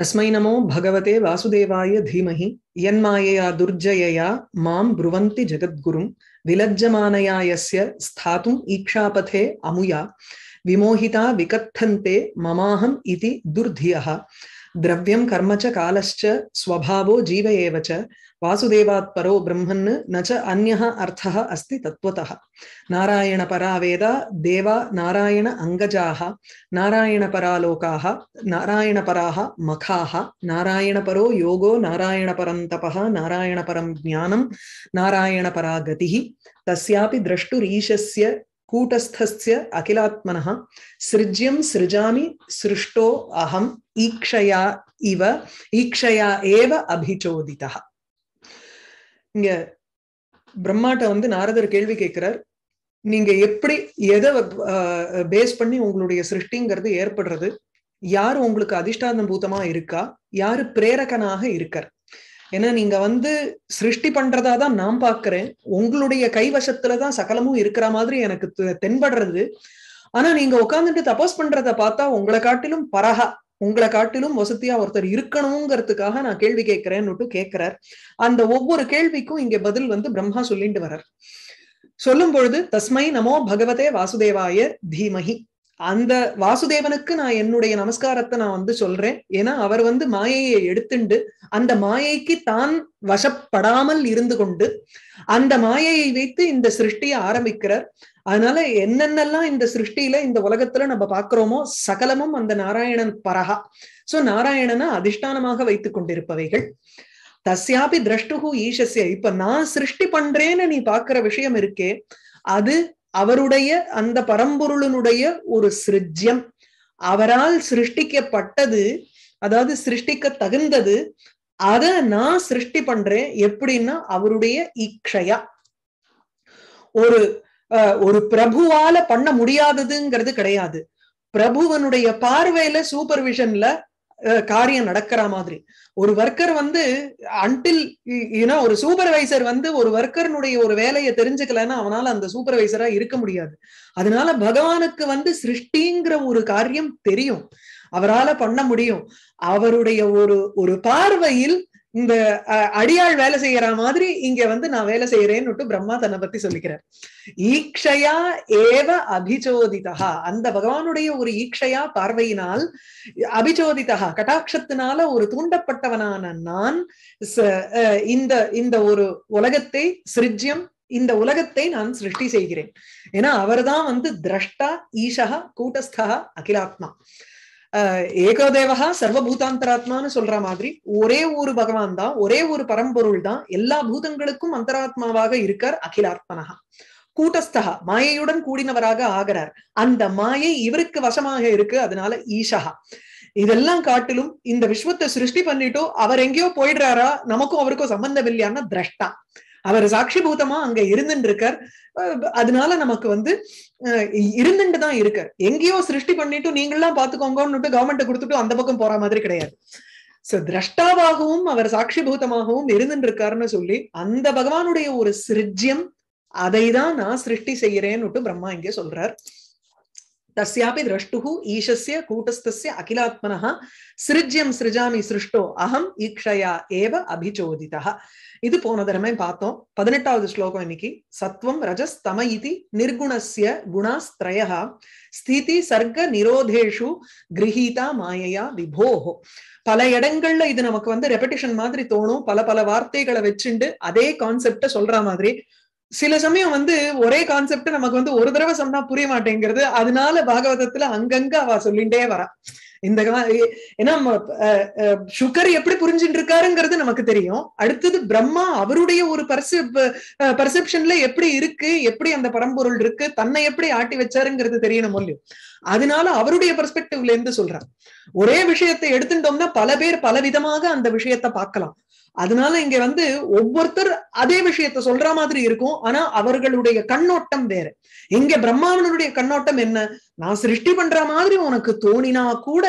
तस्मै नमो भगवते वासुदेवाय धीमहि यन्मायया दुर्जयया मां ब्रुवन्ति जगद्गुरुं विलज्जमानया यस्य स्थातुम् ईक्षापथे अमुया विमोहिता विकथन्ते ममाहम् इति दुर्धियः द्रव्यम कर्म च कालश्च स्वभाव जीव एव च वासुदेवात्परो ब्रह्मन् न च अन्यः अर्थः अस्ति तत्त्वतः नारायणपरा वेदा देवा नारायण अङ्गजाः नारायणपरालोकाः नारायणपराः मखाः नारायणपरो योगो नारायणपरन्तपः नारायणपरं ज्ञानं नारायणपरा गतिः तस्यापि द्रष्टुरीशस्य கூட்டஸ்திய அகிலாத்மனா சிருஜ்யம் சிருஜாமி சிருஷ்டோ அகம் ஈக்ஷயா இவ ஈக்ஷயா ஏவ அபிச்சோதிதா இங்க பிரம்மாட்ட வந்து நாரதர் கேள்வி கேட்கிறார் நீங்க எப்படி எதை பேஸ் பண்ணி உங்களுடைய சிருஷ்டிங்கிறது ஏற்படுறது யார் உங்களுக்கு அதிஷ்டான பூதமா இருக்கா யாரு பிரேரகனாக இருக்கார் ஏன்னா நீங்க வந்து சிருஷ்டி பண்றதா தான் நான் பாக்குறேன் உங்களுடைய கைவசத்துலதான் சகலமும் இருக்கிற மாதிரி எனக்கு தென்படுறது ஆனா நீங்க உட்காந்துட்டு தபஸ் பண்றத பார்த்தா உங்களை காட்டிலும் பரஹா உங்களை காட்டிலும் வசதியா ஒருத்தர் இருக்கணுங்கிறதுக்காக நான் கேள்வி கேட்கிறேன்னு கேட்கிறார் அந்த ஒவ்வொரு கேள்விக்கும் இங்க பதில் வந்து பிரம்மா சொல்லிட்டு வர்றார் சொல்லும் பொழுது தஸ்மை நமோ பகவதே வாசுதேவாய தீமஹி அந்த வாசுதேவனுக்கு நான் என்னுடைய நமஸ்காரத்தை நான் வந்து சொல்றேன் ஏன்னா அவர் வந்து மாயையை எடுத்துண்டு அந்த மாயைக்கு தான் வசப்படாமல் இருந்து கொண்டு அந்த மாயையை வைத்து இந்த சிருஷ்டியை ஆரம்பிக்கிறார் அதனால என்னென்னலாம் இந்த சிருஷ்டியில இந்த உலகத்துல நம்ம பாக்குறோமோ சகலமும் அந்த நாராயணன் பரகா சோ நாராயணனை அதிஷ்டானமாக வைத்து கொண்டிருப்பவைகள் தஸ்யாபி திரஷ்டுகு ஈசஸ்ய இப்ப நான் சிருஷ்டி பண்றேன்னு நீ பாக்குற விஷயம் இருக்கே அது அவருடைய அந்த பரம்பொருளினுடைய ஒரு சிருஜ்யம் அவரால் சிருஷ்டிக்கப்பட்டது அதாவது சிருஷ்டிக்க தகுந்தது அத நான் சிருஷ்டி பண்றேன் எப்படின்னா அவருடைய இக்ஷயா ஒரு ஒரு பிரபுவால பண்ண முடியாததுங்கிறது கிடையாது பிரபுவனுடைய பார்வையில சூப்பர்விஷன்ல காரியம் நடக்கிற மாதிரி ஒரு ஒர்க்கர் வந்து அன்டில் ஏன்னா ஒரு சூப்பர்வைசர் வந்து ஒரு ஒர்க்கர்னுடைய ஒரு வேலையை தெரிஞ்சுக்கலன்னா அவனால அந்த சூப்பர்வைசரா இருக்க முடியாது அதனால பகவானுக்கு வந்து சிருஷ்டிங்கிற ஒரு காரியம் தெரியும் அவரால பண்ண முடியும் அவருடைய ஒரு ஒரு பார்வையில் இந்த அடியாள் வேலை செய்யற மாதிரி இங்க வந்து நான் வேலை செய்யறேன்னு பிரம்மா தன்னை பத்தி சொல்லிக்கிறார் ஈக்ஷயா ஏவ அபிச்சோதிதா அந்த பகவானுடைய ஒரு ஈக்ஷயா பார்வையினால் அபிச்சோதிதா கட்டாட்சத்தினால ஒரு தூண்டப்பட்டவனான நான் இந்த இந்த ஒரு உலகத்தை சிருஜ்யம் இந்த உலகத்தை நான் சிருஷ்டி செய்கிறேன் ஏன்னா அவர்தான் வந்து திரஷ்டா ஈஷா கூட்டஸ்தா அகிலாத்மா ஏகோதேவகா சர்வபூதாந்தராத்மான்னு சொல்ற மாதிரி ஒரே ஒரு பகவான் தான் ஒரே ஒரு பரம்பொருள் தான் எல்லா பூதங்களுக்கும் அந்தராத்மாவாக இருக்கார் அகிலாத்மனகா கூட்டஸ்தா மாயையுடன் கூடினவராக ஆகிறார் அந்த மாயை இவருக்கு வசமாக இருக்கு அதனால ஈஷகா இதெல்லாம் காட்டிலும் இந்த விஸ்வத்தை சிருஷ்டி பண்ணிட்டோ அவர் எங்கேயோ போயிடுறாரா நமக்கும் அவருக்கும் சம்பந்தம் இல்லையான்னா திரஷ்டா அவர் சாட்சிபூதமா அங்க இருந்துட்டு இருக்கார் அதனால நமக்கு வந்து இருந்துட்டு தான் இருக்கார் எங்கேயோ சிருஷ்டி பண்ணிட்டு நீங்களாம் பாத்துக்கோங்கன்னு கவர்மெண்ட் கொடுத்துட்டு அந்த பக்கம் போற மாதிரி கிடையாது சோ திரஷ்டாவாகவும் அவர் சாட்சிபூதமாகவும் இருந்துட்டு இருக்காருன்னு சொல்லி அந்த பகவானுடைய ஒரு சிருஜ்யம் அதை தான் நான் சிருஷ்டி செய்யறேன்னுட்டு பிரம்மா இங்கே சொல்றார் தஸ்யாபி திரஷ்டுः ஈஷस्य கூட்டஸ்தस्य அகிலாத்மனः சிருஜ்யம் சிருஜாமி சிருஷ்டோ அகம் ஈக்ஷயா ஏவ அபிச்சோதிதா இது போன தடவை பார்த்தோம் பதினெட்டாவது ஸ்லோகம் இன்னைக்கு சத்வம் ரஜஸ் இது நிர்குணஸ்ய குணாஸ்திரயா ஸ்திதி சர்க்க நிரோதேஷு கிரகீதா மாயையா விபோஹோ பல இடங்கள்ல இது நமக்கு வந்து ரெப்படிஷன் மாதிரி தோணும் பல பல வார்த்தைகளை வச்சுண்டு அதே கான்செப்ட சொல்ற மாதிரி சில சமயம் வந்து ஒரே கான்செப்ட் நமக்கு வந்து ஒரு தடவை சொன்னா புரிய மாட்டேங்கிறது அதனால பாகவதத்துல அங்கங்க அவ சொல்லிட்டே வரா இந்த ஏன்னா சுகர் எப்படி புரிஞ்சுட்டு இருக்காருங்கிறது நமக்கு தெரியும் அடுத்தது பிரம்மா அவருடைய ஒரு பர்செப் பர்செப்ஷன்ல எப்படி இருக்கு எப்படி அந்த பரம்பொருள் இருக்கு தன்னை எப்படி ஆட்டி வச்சாருங்கிறது தெரியணும் மொழியும் அதனால அவருடைய பெர்ஸ்பெக்டிவ்ல இருந்து சொல்றான் ஒரே விஷயத்தை எடுத்துட்டோம்னா பல பேர் பல விதமாக அந்த விஷயத்த பார்க்கலாம் அதனால இங்க வந்து ஒவ்வொருத்தர் அதே விஷயத்த சொல்ற மாதிரி இருக்கும் ஆனா அவர்களுடைய கண்ணோட்டம் வேற இங்க பிரம்மாவனுடைய கண்ணோட்டம் என்ன நான் சிருஷ்டி பண்ற மாதிரி உனக்கு தோணினா கூட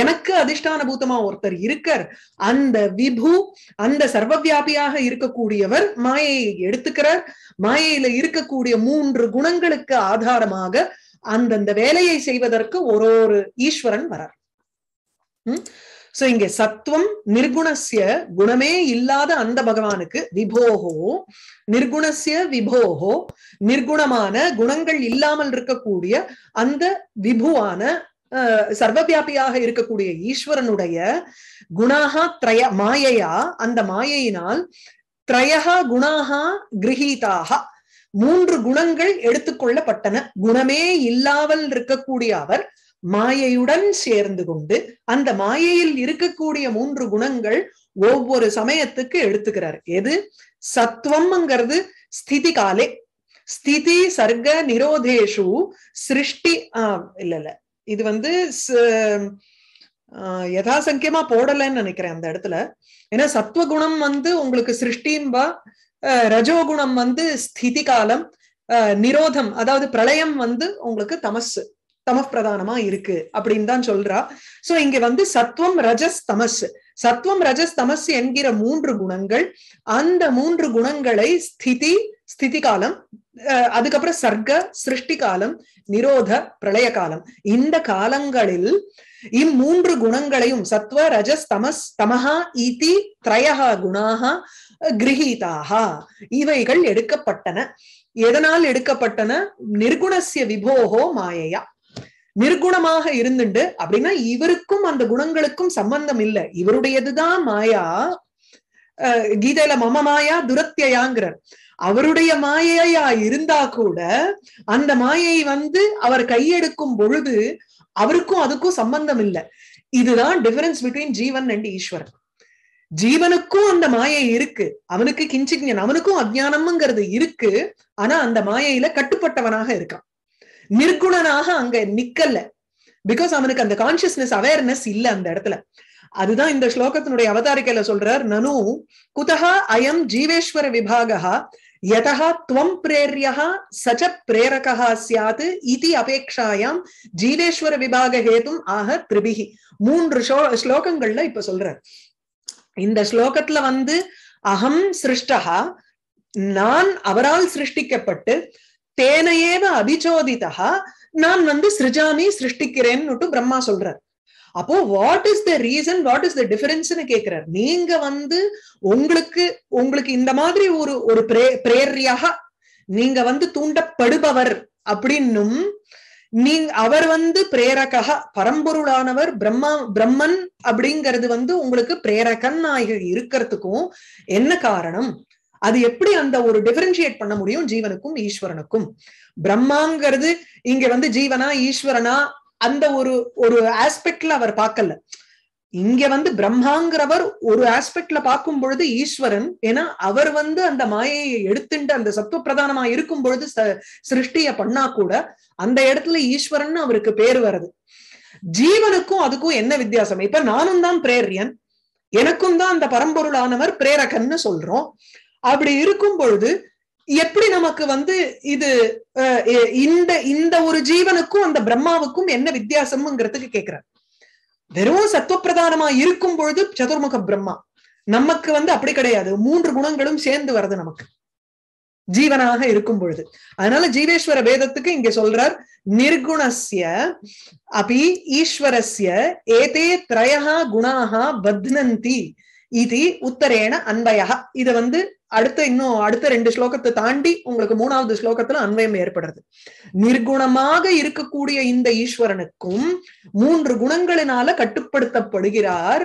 எனக்கு அதிஷ்டான பூத்தமா ஒருத்தர் இருக்கர் அந்த விபு அந்த சர்வவியாபியாக இருக்கக்கூடியவர் மாயையை எடுத்துக்கிறார் மாயையில இருக்கக்கூடிய மூன்று குணங்களுக்கு ஆதாரமாக அந்தந்த வேலையை செய்வதற்கு ஒரு ஒரு ஈஸ்வரன் வரார் சோ இங்க சத்துவம் நிர்குணசிய குணமே இல்லாத அந்த பகவானுக்கு விபோகோ நிர்குணசிய விபோகோ நிர்குணமான குணங்கள் இல்லாமல் இருக்கக்கூடிய அந்த விபுவான சர்வவியாபியாக இருக்கக்கூடிய ஈஸ்வரனுடைய குணாகா திரய மாயையா அந்த மாயையினால் திரயகா குணாகா கிரகிதாக மூன்று குணங்கள் எடுத்துக்கொள்ளப்பட்டன குணமே இல்லாமல் இருக்கக்கூடிய அவர் மாயையுடன் சேர்ந்து கொண்டு அந்த மாயையில் இருக்கக்கூடிய மூன்று குணங்கள் ஒவ்வொரு சமயத்துக்கு எடுத்துக்கிறார் எது சத்வம்ங்கிறது ஸ்திதி காலே ஸ்திதி சர்க்க நிரோதேஷு சிருஷ்டி ஆஹ் இல்ல இல்ல இது வந்து யதாசங்கியமா போடலன்னு நினைக்கிறேன் அந்த இடத்துல ஏன்னா சத்வகுணம் வந்து உங்களுக்கு சிருஷ்டிம்பா ரஜோகுணம் வந்து ஸ்திதி காலம் நிரோதம் அதாவது பிரளயம் வந்து உங்களுக்கு தமசு தமப்பிரதானமா இருக்கு அப்படின்னு தான் சொல்றா சோ இங்க வந்து சத்துவம் ரஜஸ் தமஸ் சத்துவம் ரஜஸ் தமஸ் என்கிற மூன்று குணங்கள் அந்த மூன்று குணங்களை ஸ்திதி ஸ்திதி காலம் அதுக்கப்புறம் சர்க்க சிருஷ்டி காலம் நிரோத பிரளய காலம் இந்த காலங்களில் இம்மூன்று குணங்களையும் சத்வ ரஜஸ் தமஸ் தமஹா இதி திரயஹா குணாக கிரகீதாகா இவைகள் எடுக்கப்பட்டன எதனால் எடுக்கப்பட்டன நிர்குணசிய விபோகோ மாயையா நிர்குணமாக இருந்துண்டு அப்படின்னா இவருக்கும் அந்த குணங்களுக்கும் சம்பந்தம் இல்லை இவருடையதுதான் மாயா கீதையில மம மாயா துரத்தியாங்கிறார் அவருடைய மாயையா இருந்தா கூட அந்த மாயை வந்து அவர் கையெடுக்கும் பொழுது அவருக்கும் அதுக்கும் சம்பந்தம் இல்லை இதுதான் டிஃபரன்ஸ் பிட்வீன் ஜீவன் அண்ட் ஈஸ்வரன் ஜீவனுக்கும் அந்த மாயை இருக்கு அவனுக்கு கிஞ்சிக்ஞன் அவனுக்கும் அஜானம்ங்கிறது இருக்கு ஆனா அந்த மாயையில கட்டுப்பட்டவனாக இருக்கான் நிர்குணனாக அங்க நிக்கல பிகாஸ் அவனுக்கு அந்த கான்சியஸ்னஸ் அவேர்னஸ் இல்ல அந்த இடத்துல அதுதான் இந்த ஸ்லோகத்தினுடைய அவதாரிக்கையில சொல்றார் நனு குதா அயம் ஜீவேஸ்வர விபாகா யதா துவம் பிரேரியா சச்ச பிரேரகா சியாத் இது அபேட்சாயாம் ஜீவேஸ்வர விபாக ஹேதும் ஆக திரிபிகி மூன்று ஸ்லோகங்கள்ல இப்ப சொல்றார் இந்த ஸ்லோகத்துல வந்து அகம் சிருஷ்டா நான் அவரால் சிருஷ்டிக்கப்பட்டு தேனையேவ அபிச்சோதிதா நான் வந்து சிருஜாமி சிருஷ்டிக்கிறேன்னு பிரம்மா சொல்றார் அப்போ what is the reason what is the டிஃபரன்ஸ்னு கேட்கிறார் நீங்க வந்து உங்களுக்கு உங்களுக்கு இந்த மாதிரி ஒரு ஒரு பிரேரியாக நீங்க வந்து தூண்டப்படுபவர் அப்படின்னும் நீ அவர் வந்து பிரேரக பரம்பொருளானவர் பிரம்மா பிரம்மன் அப்படிங்கிறது வந்து உங்களுக்கு பிரேரகன் நாயக இருக்கிறதுக்கும் என்ன காரணம் அது எப்படி அந்த ஒரு டிஃபரன்ஷியேட் பண்ண முடியும் ஜீவனுக்கும் ஈஸ்வரனுக்கும் பிரம்மாங்கிறது இங்க வந்து ஜீவனா ஈஸ்வரனா அந்த ஒரு ஒரு ஆஸ்பெக்ட்ல அவர் பார்க்கல இங்க வந்து பிரம்மாங்கிறவர் ஒரு ஆஸ்பெக்ட்ல பார்க்கும் பொழுது ஈஸ்வரன் ஏன்னா அவர் வந்து அந்த மாயையை எடுத்துட்டு அந்த சத்துவ பிரதானமா இருக்கும் பொழுது சிருஷ்டிய பண்ணா கூட அந்த இடத்துல ஈஸ்வரன் அவருக்கு பேர் வருது ஜீவனுக்கும் அதுக்கும் என்ன வித்தியாசம் இப்ப நானும் தான் பிரேரியன் எனக்கும் தான் அந்த பரம்பொருளானவர் பிரேரகன்னு சொல்றோம் அப்படி இருக்கும் பொழுது எப்படி நமக்கு வந்து இது இந்த இந்த ஒரு ஜீவனுக்கும் அந்த பிரம்மாவுக்கும் என்ன வித்தியாசம்ங்கிறதுக்கு கேட்கிறார் வெறும் சத்துவப்பிரதானமா இருக்கும் பொழுது சதுர்முக பிரம்மா நமக்கு வந்து அப்படி கிடையாது மூன்று குணங்களும் சேர்ந்து வருது நமக்கு ஜீவனாக இருக்கும் பொழுது அதனால ஜீவேஸ்வர வேதத்துக்கு இங்க சொல்றார் நிர்குணஸ்ய அபி ஈஸ்வரஸ்ய ஏதே திரயா குணாகா பத்னந்தி இது உத்தரேன அன்பயா இத வந்து அடுத்த இன்னும் அடுத்த ரெண்டு ஸ்லோகத்தை தாண்டி உங்களுக்கு மூணாவது ஸ்லோகத்துல அன்வயம் ஏற்படுறது நிர்குணமாக இருக்கக்கூடிய இந்த ஈஸ்வரனுக்கும் மூன்று குணங்களினால கட்டுப்படுத்தப்படுகிறார்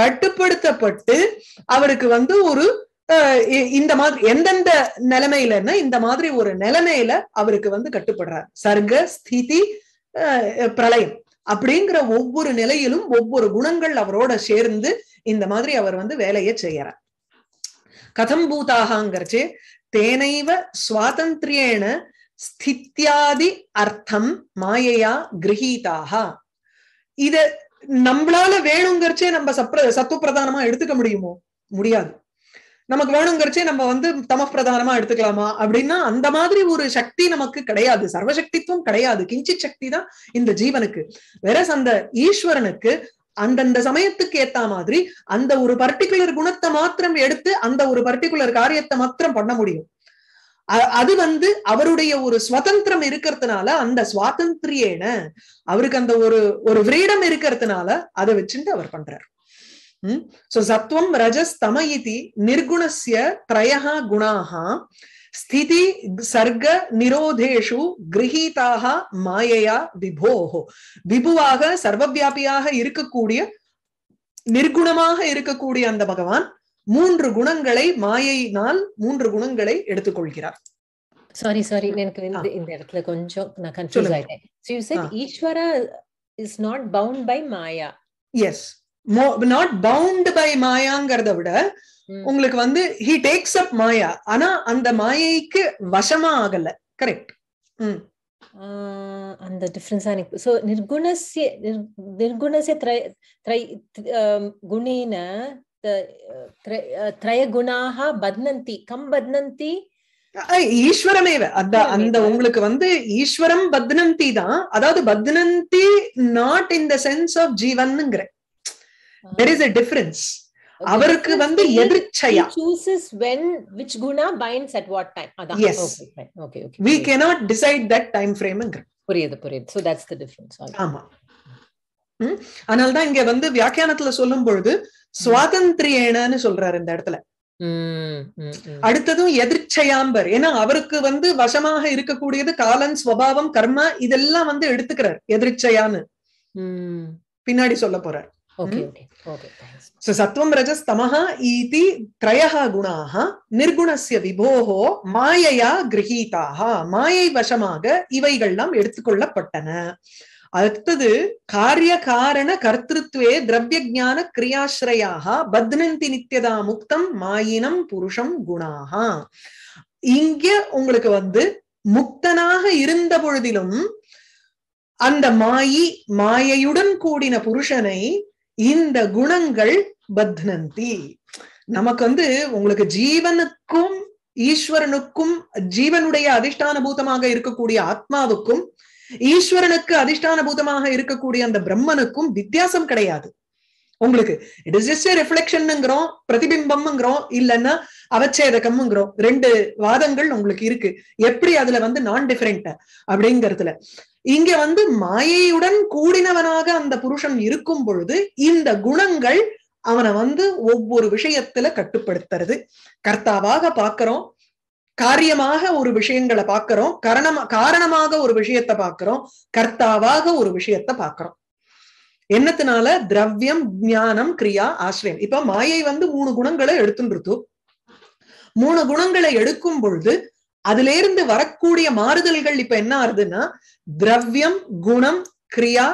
கட்டுப்படுத்தப்பட்டு அவருக்கு வந்து ஒரு இந்த மாதிரி எந்தெந்த நிலைமையிலன்னா இந்த மாதிரி ஒரு நிலைமையில அவருக்கு வந்து கட்டுப்படுறார் சர்க்க ஸ்திதி பிரளயம் அப்படிங்கிற ஒவ்வொரு நிலையிலும் ஒவ்வொரு குணங்கள் அவரோட சேர்ந்து இந்த மாதிரி அவர் வந்து வேலையை செய்யறார் கதம் பூதாகங்கிறச்சு தேனைவ சுவாதந்திரியேன ஸ்தித்யாதி அர்த்தம் மாயையா கிரகீதாக இத நம்மளால வேணுங்கிறச்சே நம்ம சப்ர சத்துவ பிரதானமா எடுத்துக்க முடியுமோ முடியாது நமக்கு வேணுங்கிறச்சே நம்ம வந்து தம பிரதானமா எடுத்துக்கலாமா அப்படின்னா அந்த மாதிரி ஒரு சக்தி நமக்கு கிடையாது சர்வசக்தித்துவம் கிடையாது கிஞ்சி சக்தி தான் இந்த ஜீவனுக்கு வேற அந்த ஈஸ்வரனுக்கு அந்தந்த சமயத்துக்கு ஏத்த மாதிரி அந்த ஒரு பர்டிகுலர் குணத்தை மாத்திரம் எடுத்து அந்த ஒரு பர்டிகுலர் காரியத்தை மாத்திரம் பண்ண முடியும் அது வந்து அவருடைய ஒரு சுதந்திரம் இருக்கிறதுனால அந்த சுவாதந்திரியேன அவருக்கு அந்த ஒரு ஒரு விரீடம் இருக்கிறதுனால அதை வச்சுட்டு அவர் பண்றார் சோ சத்வம் ரஜஸ் தமயிதி நிர்குணசிய திரயா குணாக ஸ்திதி சர்க்க நிரோதேஷு கிரகிதாக மாயையா விபோஹோ விபுவாக சர்வவியாபியாக இருக்கக்கூடிய நிர்குணமாக இருக்கக்கூடிய அந்த பகவான் மூன்று குணங்களை மாயையினால் மூன்று குணங்களை எடுத்துக்கொள்கிறார் சாரி சாரி எனக்கு இந்த இடத்துல கொஞ்சம் நான் கன்ஃபியூஸ் ஆயிட்டேன் Ishwara is not bound by maya is not bound by மாயாங்கிறத விட உங்களுக்கு வந்து ஹி டேக்ஸ் அப் மாயா ஆனா அந்த மாயைக்கு வசமா ஆகல கரெக்ட் அந்த டிஃபரன்ஸ் எனக்கு ஸோ நிர்குணசிய நிர்குணசிய த்ரை த்ரை குணேன குணாக பத்னந்தி கம் பத்னந்தி ஈஸ்வரமேவ அந்த அந்த உங்களுக்கு வந்து ஈஸ்வரம் பத்னந்தி தான் அதாவது பத்னந்தி not in the sense of ஜீவன்ங்கிற தெர் இஸ் அ டிஃபரன்ஸ் அவருக்கு வந்து எதிர்ச்சையா சூசஸ் when which guna binds at what time அதான் yes okay okay we cannot decide that time புரியுது புரியுது சோ that's தி difference ஆமா அதனால தான் இங்க வந்து வியாக்கியானத்துல சொல்லும் பொழுது சுவாதந்திரியேனன்னு சொல்றாரு இந்த இடத்துல அடுத்ததும் எதிர்ச்சையாம்பர் ஏன்னா அவருக்கு வந்து வசமாக இருக்கக்கூடியது காலன் ஸ்வபாவம் கர்மா இதெல்லாம் வந்து எடுத்துக்கிறார் எதிர்ச்சையான்னு பின்னாடி சொல்ல போறார் सो सत्वं रजस्तमः इति त्रयः गुणाः நிர்குணஸ்ய விபோகோ மாயையா கிரகீதாக மாயை வசமாக இவைகள்லாம் எடுத்துக்கொள்ளப்பட்டன அடுத்தது காரிய காரண கர்த்திருத்வே திரவிய ஜான கிரியாஸ்ரயாக பத்னந்தி நித்தியதா முக்தம் மாயினம் புருஷம் குணாக இங்க உங்களுக்கு வந்து முக்தனாக இருந்த பொழுதிலும் அந்த மாயி மாயையுடன் கூடின புருஷனை இந்த குணங்கள் பத்னந்தி நமக்கு வந்து உங்களுக்கு ஜீவனுக்கும் ஈஸ்வரனுக்கும் ஜீவனுடைய அதிஷ்டான பூதமாக இருக்கக்கூடிய ஆத்மாவுக்கும் ஈஸ்வரனுக்கு அதிஷ்டான பூதமாக இருக்கக்கூடிய அந்த பிரம்மனுக்கும் வித்தியாசம் கிடையாது உங்களுக்கு இட் இஸ் ஜஸ்ட் ரிஃப்ளெக்ஷன்ங்கிறோம் பிரதிபிம்பம்ங்கிறோம் இல்லைன்னா அவச்சேதகம்ங்கிறோம் ரெண்டு வாதங்கள் உங்களுக்கு இருக்கு எப்படி அதுல வந்து நான் டிஃபரெண்ட் அப்படிங்கிறதுல இங்க வந்து மாயையுடன் கூடினவனாக அந்த புருஷன் இருக்கும் பொழுது இந்த குணங்கள் அவனை வந்து ஒவ்வொரு விஷயத்துல கட்டுப்படுத்துறது கர்த்தாவாக பாக்குறோம் காரியமாக ஒரு விஷயங்களை பாக்குறோம் காரணமாக ஒரு விஷயத்த பாக்குறோம் கர்த்தாவாக ஒரு விஷயத்த பாக்குறோம் என்னத்தினால திரவியம் ஞானம் கிரியா ஆசிரியம் இப்ப மாயை வந்து மூணு குணங்களை எடுத்துட்டு மூணு குணங்களை எடுக்கும் பொழுது அதுல இருந்து வரக்கூடிய மாறுதல்கள் இப்ப என்ன ஆறுதுன்னா திரவியம் குணம் கிரியா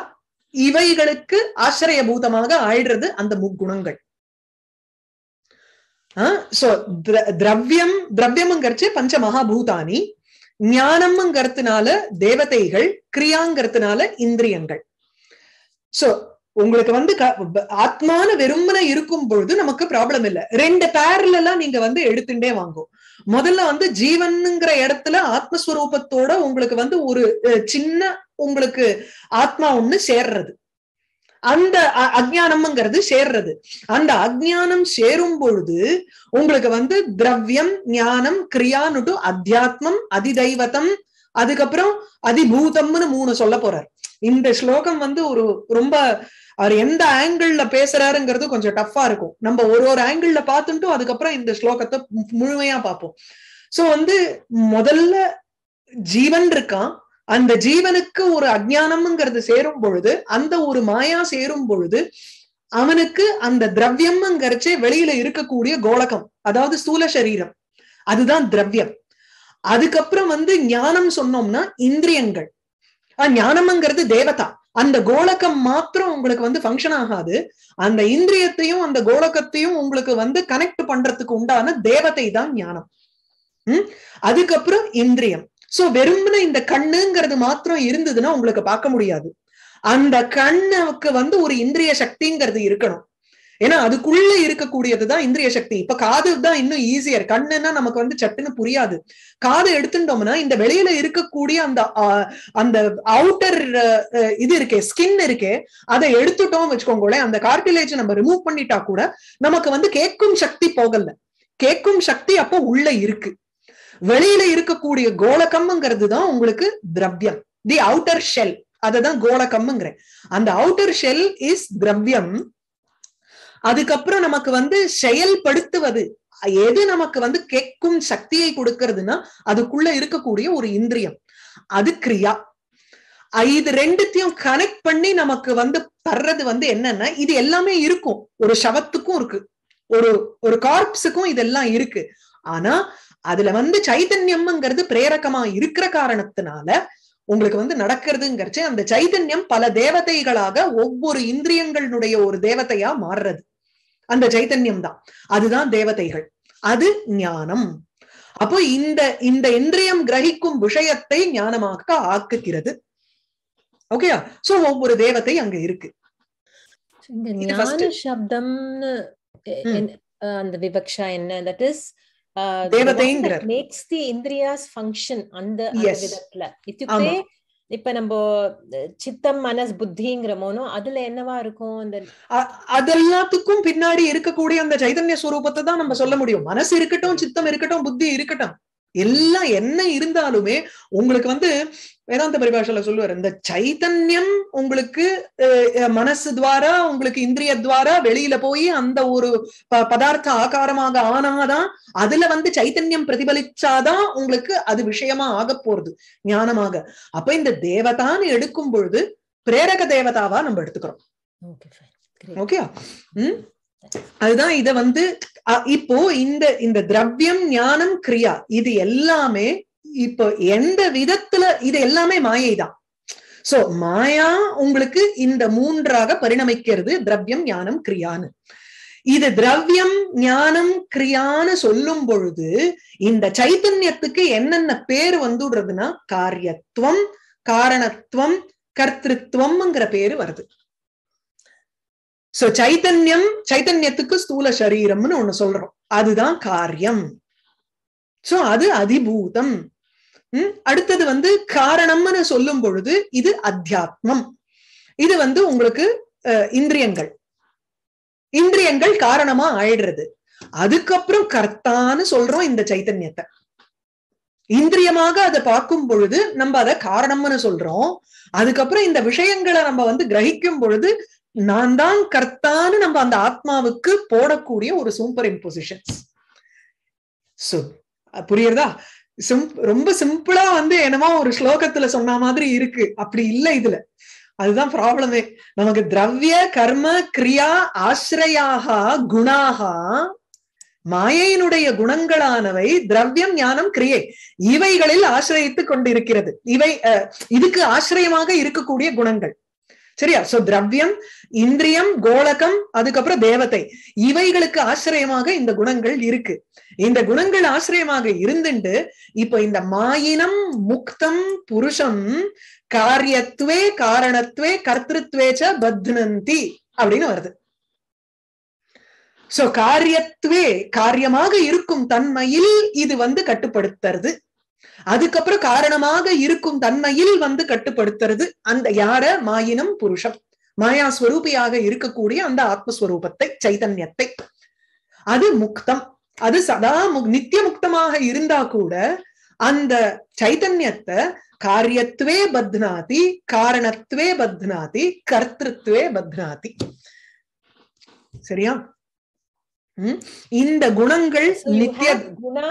இவைகளுக்கு ஆசிரிய பூதமாக ஆயிடுறது அந்த முக்குணங்கள் சோ திரவியம் திரவியம்ங்கிறச்சு பஞ்ச மகாபூதானி ஞானம்ங்கிறதுனால தேவதைகள் கிரியாங்கிறதுனால இந்திரியங்கள் சோ உங்களுக்கு வந்து ஆத்மான வெறுமனை இருக்கும் பொழுது நமக்கு ப்ராப்ளம் இல்லை ரெண்டு பேர்ல எல்லாம் நீங்க வந்து எடுத்துட்டே வாங்கும் முதல்ல வந்து ஜீவனுங்கிற இடத்துல ஆத்மஸ்வரூபத்தோட உங்களுக்கு வந்து ஒரு சின்ன உங்களுக்கு ஆத்மா ஒண்ணு சேர்றது அந்த அஜானம்ங்கிறது சேர்றது அந்த அஜானம் சேரும் பொழுது உங்களுக்கு வந்து திரவியம் ஞானம் கிரியானுட்டு அத்தியாத்மம் அதிதைவதம் அதுக்கப்புறம் அதிபூதம்னு மூணு சொல்ல போறார் இந்த ஸ்லோகம் வந்து ஒரு ரொம்ப அவர் எந்த ஆங்கிள் பேசுறாருங்கிறது கொஞ்சம் டஃப்பா இருக்கும் நம்ம ஒரு ஒரு ஆங்கிள் பார்த்துட்டு அதுக்கப்புறம் இந்த ஸ்லோகத்தை முழுமையா பார்ப்போம் சோ வந்து முதல்ல ஜீவன் இருக்கான் அந்த ஜீவனுக்கு ஒரு அஜானம்ங்கிறது சேரும் பொழுது அந்த ஒரு மாயா சேரும் பொழுது அவனுக்கு அந்த திரவியம்ங்கிறச்சே வெளியில இருக்கக்கூடிய கோலகம் அதாவது ஸ்தூல சரீரம் அதுதான் திரவியம் அதுக்கப்புறம் வந்து ஞானம் சொன்னோம்னா இந்திரியங்கள் ஞானம்ங்கிறது தேவதா அந்த கோலக்கம் மாத்திரம் உங்களுக்கு வந்து ஃபங்க்ஷன் ஆகாது அந்த இந்திரியத்தையும் அந்த கோலகத்தையும் உங்களுக்கு வந்து கனெக்ட் பண்றதுக்கு உண்டான தேவதை தான் ஞானம் உம் அதுக்கப்புறம் இந்திரியம் சோ வெறும்னு இந்த கண்ணுங்கிறது மாத்திரம் இருந்ததுன்னா உங்களுக்கு பார்க்க முடியாது அந்த கண்ணுக்கு வந்து ஒரு இந்திரிய சக்திங்கிறது இருக்கணும் ஏன்னா அதுக்குள்ள இருக்கக்கூடியதுதான் இந்திரிய சக்தி இப்ப காது தான் இன்னும் ஈஸியர் கண்ணுன்னா நமக்கு வந்து சட்டுன்னு புரியாது காது எடுத்துட்டோம்னா இந்த வெளியில இருக்கக்கூடிய அந்த அந்த அவுட்டர் இது இருக்கே ஸ்கின் இருக்கே அதை எடுத்துட்டோம் வச்சுக்கோங்களேன் அந்த கார்டிலேஜ் நம்ம ரிமூவ் பண்ணிட்டா கூட நமக்கு வந்து கேட்கும் சக்தி போகல கேட்கும் சக்தி அப்போ உள்ள இருக்கு வெளியில இருக்கக்கூடிய கோலக்கம்ங்கிறது தான் உங்களுக்கு திரவியம் தி அவுட்டர் ஷெல் அததான் தான் அந்த அவுட்டர் ஷெல் இஸ் திரவியம் அதுக்கப்புறம் நமக்கு வந்து செயல்படுத்துவது எது நமக்கு வந்து கேட்கும் சக்தியை கொடுக்கிறதுன்னா அதுக்குள்ள இருக்கக்கூடிய ஒரு இந்திரியம் அது கிரியா இது ரெண்டுத்தையும் கனெக்ட் பண்ணி நமக்கு வந்து தர்றது வந்து என்னன்னா இது எல்லாமே இருக்கும் ஒரு சவத்துக்கும் இருக்கு ஒரு ஒரு கார்ப்ஸுக்கும் இதெல்லாம் இருக்கு ஆனா அதுல வந்து சைதன்யம்ங்கிறது பிரேரகமா இருக்கிற காரணத்தினால உங்களுக்கு வந்து நடக்கிறதுங்கிறச்சு அந்த சைதன்யம் பல தேவதைகளாக ஒவ்வொரு இந்திரியங்களுடைய ஒரு தேவதையா மாறுறது அந்த சைத்தன்யம் தான் அதுதான் தேவதைகள் அது ஞானம் அப்போ இந்த இந்த இந்திரியம் கிரகிக்கும் விஷயத்தை ஞானமாக ஆக்குகிறது ஓகேயா சோ ஒவ்வொரு தேவத்தை அங்க இருக்கு சப்தம்னு அந்த விபக்ஷா என்ன தட் இஸ் தேவதைங்கிறார் மேக்ஸ் தி இந்திரியாஸ் ஃபங்க்ஷன் அந்த விதத்துல இத்துக்கே இப்ப நம்ம சித்தம் மனஸ் புத்திங்கிற மோனோ அதுல என்னவா இருக்கும் அந்த அது எல்லாத்துக்கும் பின்னாடி இருக்கக்கூடிய அந்த சைதன்ய சுரூபத்தை தான் நம்ம சொல்ல முடியும் மனசு இருக்கட்டும் சித்தம் இருக்கட்டும் புத்தி இருக்கட்டும் எல்லாம் என்ன இருந்தாலுமே உங்களுக்கு வந்து வேதாந்த பரிபாஷால சொல்லுவார் இந்த சைத்தன்யம் உங்களுக்கு மனசு துவாரா உங்களுக்கு இந்திரிய துவாரா வெளியில போய் அந்த ஒரு பதார்த்த ஆகாரமாக ஆனாதான் அதுல வந்து சைத்தன்யம் பிரதிபலிச்சாதான் உங்களுக்கு அது விஷயமா ஆக போறது ஞானமாக அப்ப இந்த தேவதான்னு எடுக்கும் பொழுது பிரேரக தேவதாவா நம்ம எடுத்துக்கிறோம் ஓகே ஓகே உம் அதுதான் இத வந்து இப்போ இந்த இந்த திரவியம் ஞானம் கிரியா இது எல்லாமே இப்போ எந்த விதத்துல இது எல்லாமே மாயைதான் சோ மாயா உங்களுக்கு இந்த மூன்றாக பரிணமிக்கிறது திரவியம் ஞானம் கிரியான்னு இது திரவியம் ஞானம் கிரியான்னு சொல்லும் பொழுது இந்த சைத்தன்யத்துக்கு என்னென்ன பேர் வந்துடுறதுன்னா காரியத்துவம் காரணத்துவம் கர்த்திருவம்ங்கிற பேரு வருது சோ சைத்தன்யம் சைத்தன்யத்துக்கு ஸ்தூல சரீரம்னு ஒண்ணு சொல்றோம் அதுதான் காரியம் சோ அது அதிபூதம் உம் அடுத்தது வந்து காரணம்னு சொல்லும் பொழுது இது அத்தியாத்மம் இது வந்து உங்களுக்கு இந்திரியங்கள் இந்திரியங்கள் காரணமா ஆயிடுறது அதுக்கப்புறம் கர்த்தான்னு சொல்றோம் இந்த சைத்தன்யத்தை இந்திரியமாக அதை பார்க்கும் பொழுது நம்ம அதை காரணம்னு சொல்றோம் அதுக்கப்புறம் இந்த விஷயங்களை நம்ம வந்து கிரகிக்கும் பொழுது நான் தான் கர்த்தான்னு நம்ம அந்த ஆத்மாவுக்கு போடக்கூடிய ஒரு சூப்பர் இம்போசிஷன்ஸ் சோ புரியுறதா சிம் ரொம்ப சிம்பிளா வந்து என்னமோ ஒரு ஸ்லோகத்துல சொன்ன மாதிரி இருக்கு அப்படி இல்லை இதுல அதுதான் ப்ராப்ளமே நமக்கு திரவிய கர்ம கிரியா ஆசிரியாக குணாக மாயையினுடைய குணங்களானவை திரவியம் ஞானம் கிரியை இவைகளில் ஆசிரியத்துக் கொண்டிருக்கிறது இவை இதுக்கு ஆசிரியமாக இருக்கக்கூடிய குணங்கள் சரியா சோ திரவியம் இந்திரியம் கோலகம் அதுக்கப்புறம் தேவதை இவைகளுக்கு ஆசிரியமாக இந்த குணங்கள் இருக்கு இந்த குணங்கள் ஆசிரியமாக இருந்துட்டு இப்ப இந்த மாயினம் முக்தம் புருஷம் காரியத்துவே காரணத்துவே கர்த்திருவேச்ச பத்னந்தி அப்படின்னு வருது சோ காரியத்துவே காரியமாக இருக்கும் தன்மையில் இது வந்து கட்டுப்படுத்துறது அதுக்கப்புறம் காரணமாக இருக்கும் தன்மையில் வந்து கட்டுப்படுத்துறது அந்த யார மாயினம் புருஷம் மாயா ஸ்வரூபியாக இருக்கக்கூடிய அந்த ஆத்மஸ்வரூபத்தை சைதன்யத்தை அது முக்தம் அது சதா நித்திய முக்தமாக இருந்தா கூட அந்த சைதன்யத்தை காரியத்துவே பத்னாதி காரணத்துவே பத்னாதி கர்த்திருவே பத்னாதி சரியா இந்த குணங்கள் நித்திய குணா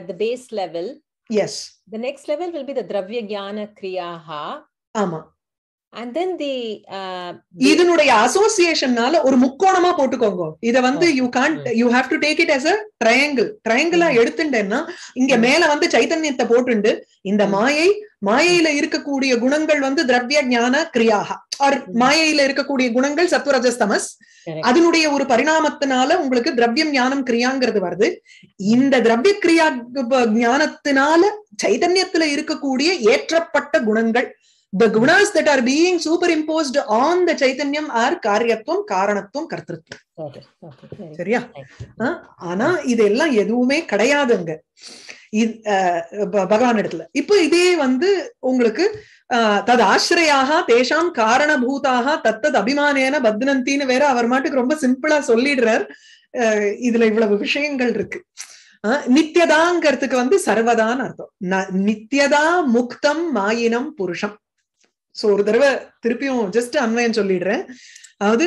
at base level Yes. The next level will be the Dravya Jnana Kriyaha. ஆமா அண்ட் தென் தி இதனுடைய அசோசியேஷன்னால ஒரு முக்கோணமா போட்டுக்கோங்க இத வந்து you can't you have to take it as a triangle ட்ரையாங்கிளா எடுத்துட்டேன்னா இங்க hmm. மேல வந்து சைத்தன்யத்தை போட்டுண்டு இந்த hmm. மாயை மாயையில இருக்கக்கூடிய குணங்கள் வந்து திரவிய ஞான கிரியாக ஆர் மாயையில இருக்கக்கூடிய குணங்கள் சத்வரஜஸ்தமஸ் அதனுடைய ஒரு பரிணாமத்தினால உங்களுக்கு திரவியம் ஞானம் கிரியாங்கிறது வருது இந்த திரவிய கிரியா ஞானத்தினால சைதன்யத்துல இருக்கக்கூடிய ஏற்றப்பட்ட குணங்கள் த குணாஸ் that are being super imposed on the சைதன்யம் ஆர் காரியத்துவம் காரணத்துவம் கர்த்தத்துவம் சரியா ஆனா இதெல்லாம் எதுவுமே கிடையாதுங்க பகவான் இடத்துல இப்ப இதே வந்து உங்களுக்கு தது ஆசிரியாக தேஷாம் காரணபூதாக தத்தது அபிமானேன பத்னந்தின்னு வேற அவர் மாட்டுக்கு ரொம்ப சிம்பிளா சொல்லிடுறார் இதுல இவ்வளவு விஷயங்கள் இருக்கு நித்தியதாங்கிறதுக்கு வந்து சர்வதான் அர்த்தம் நித்தியதா முக்தம் மாயினம் புருஷம் சோ ஒரு தடவை திருப்பியும் ஜஸ்ட் அன்வயம் சொல்லிடுறேன் அதாவது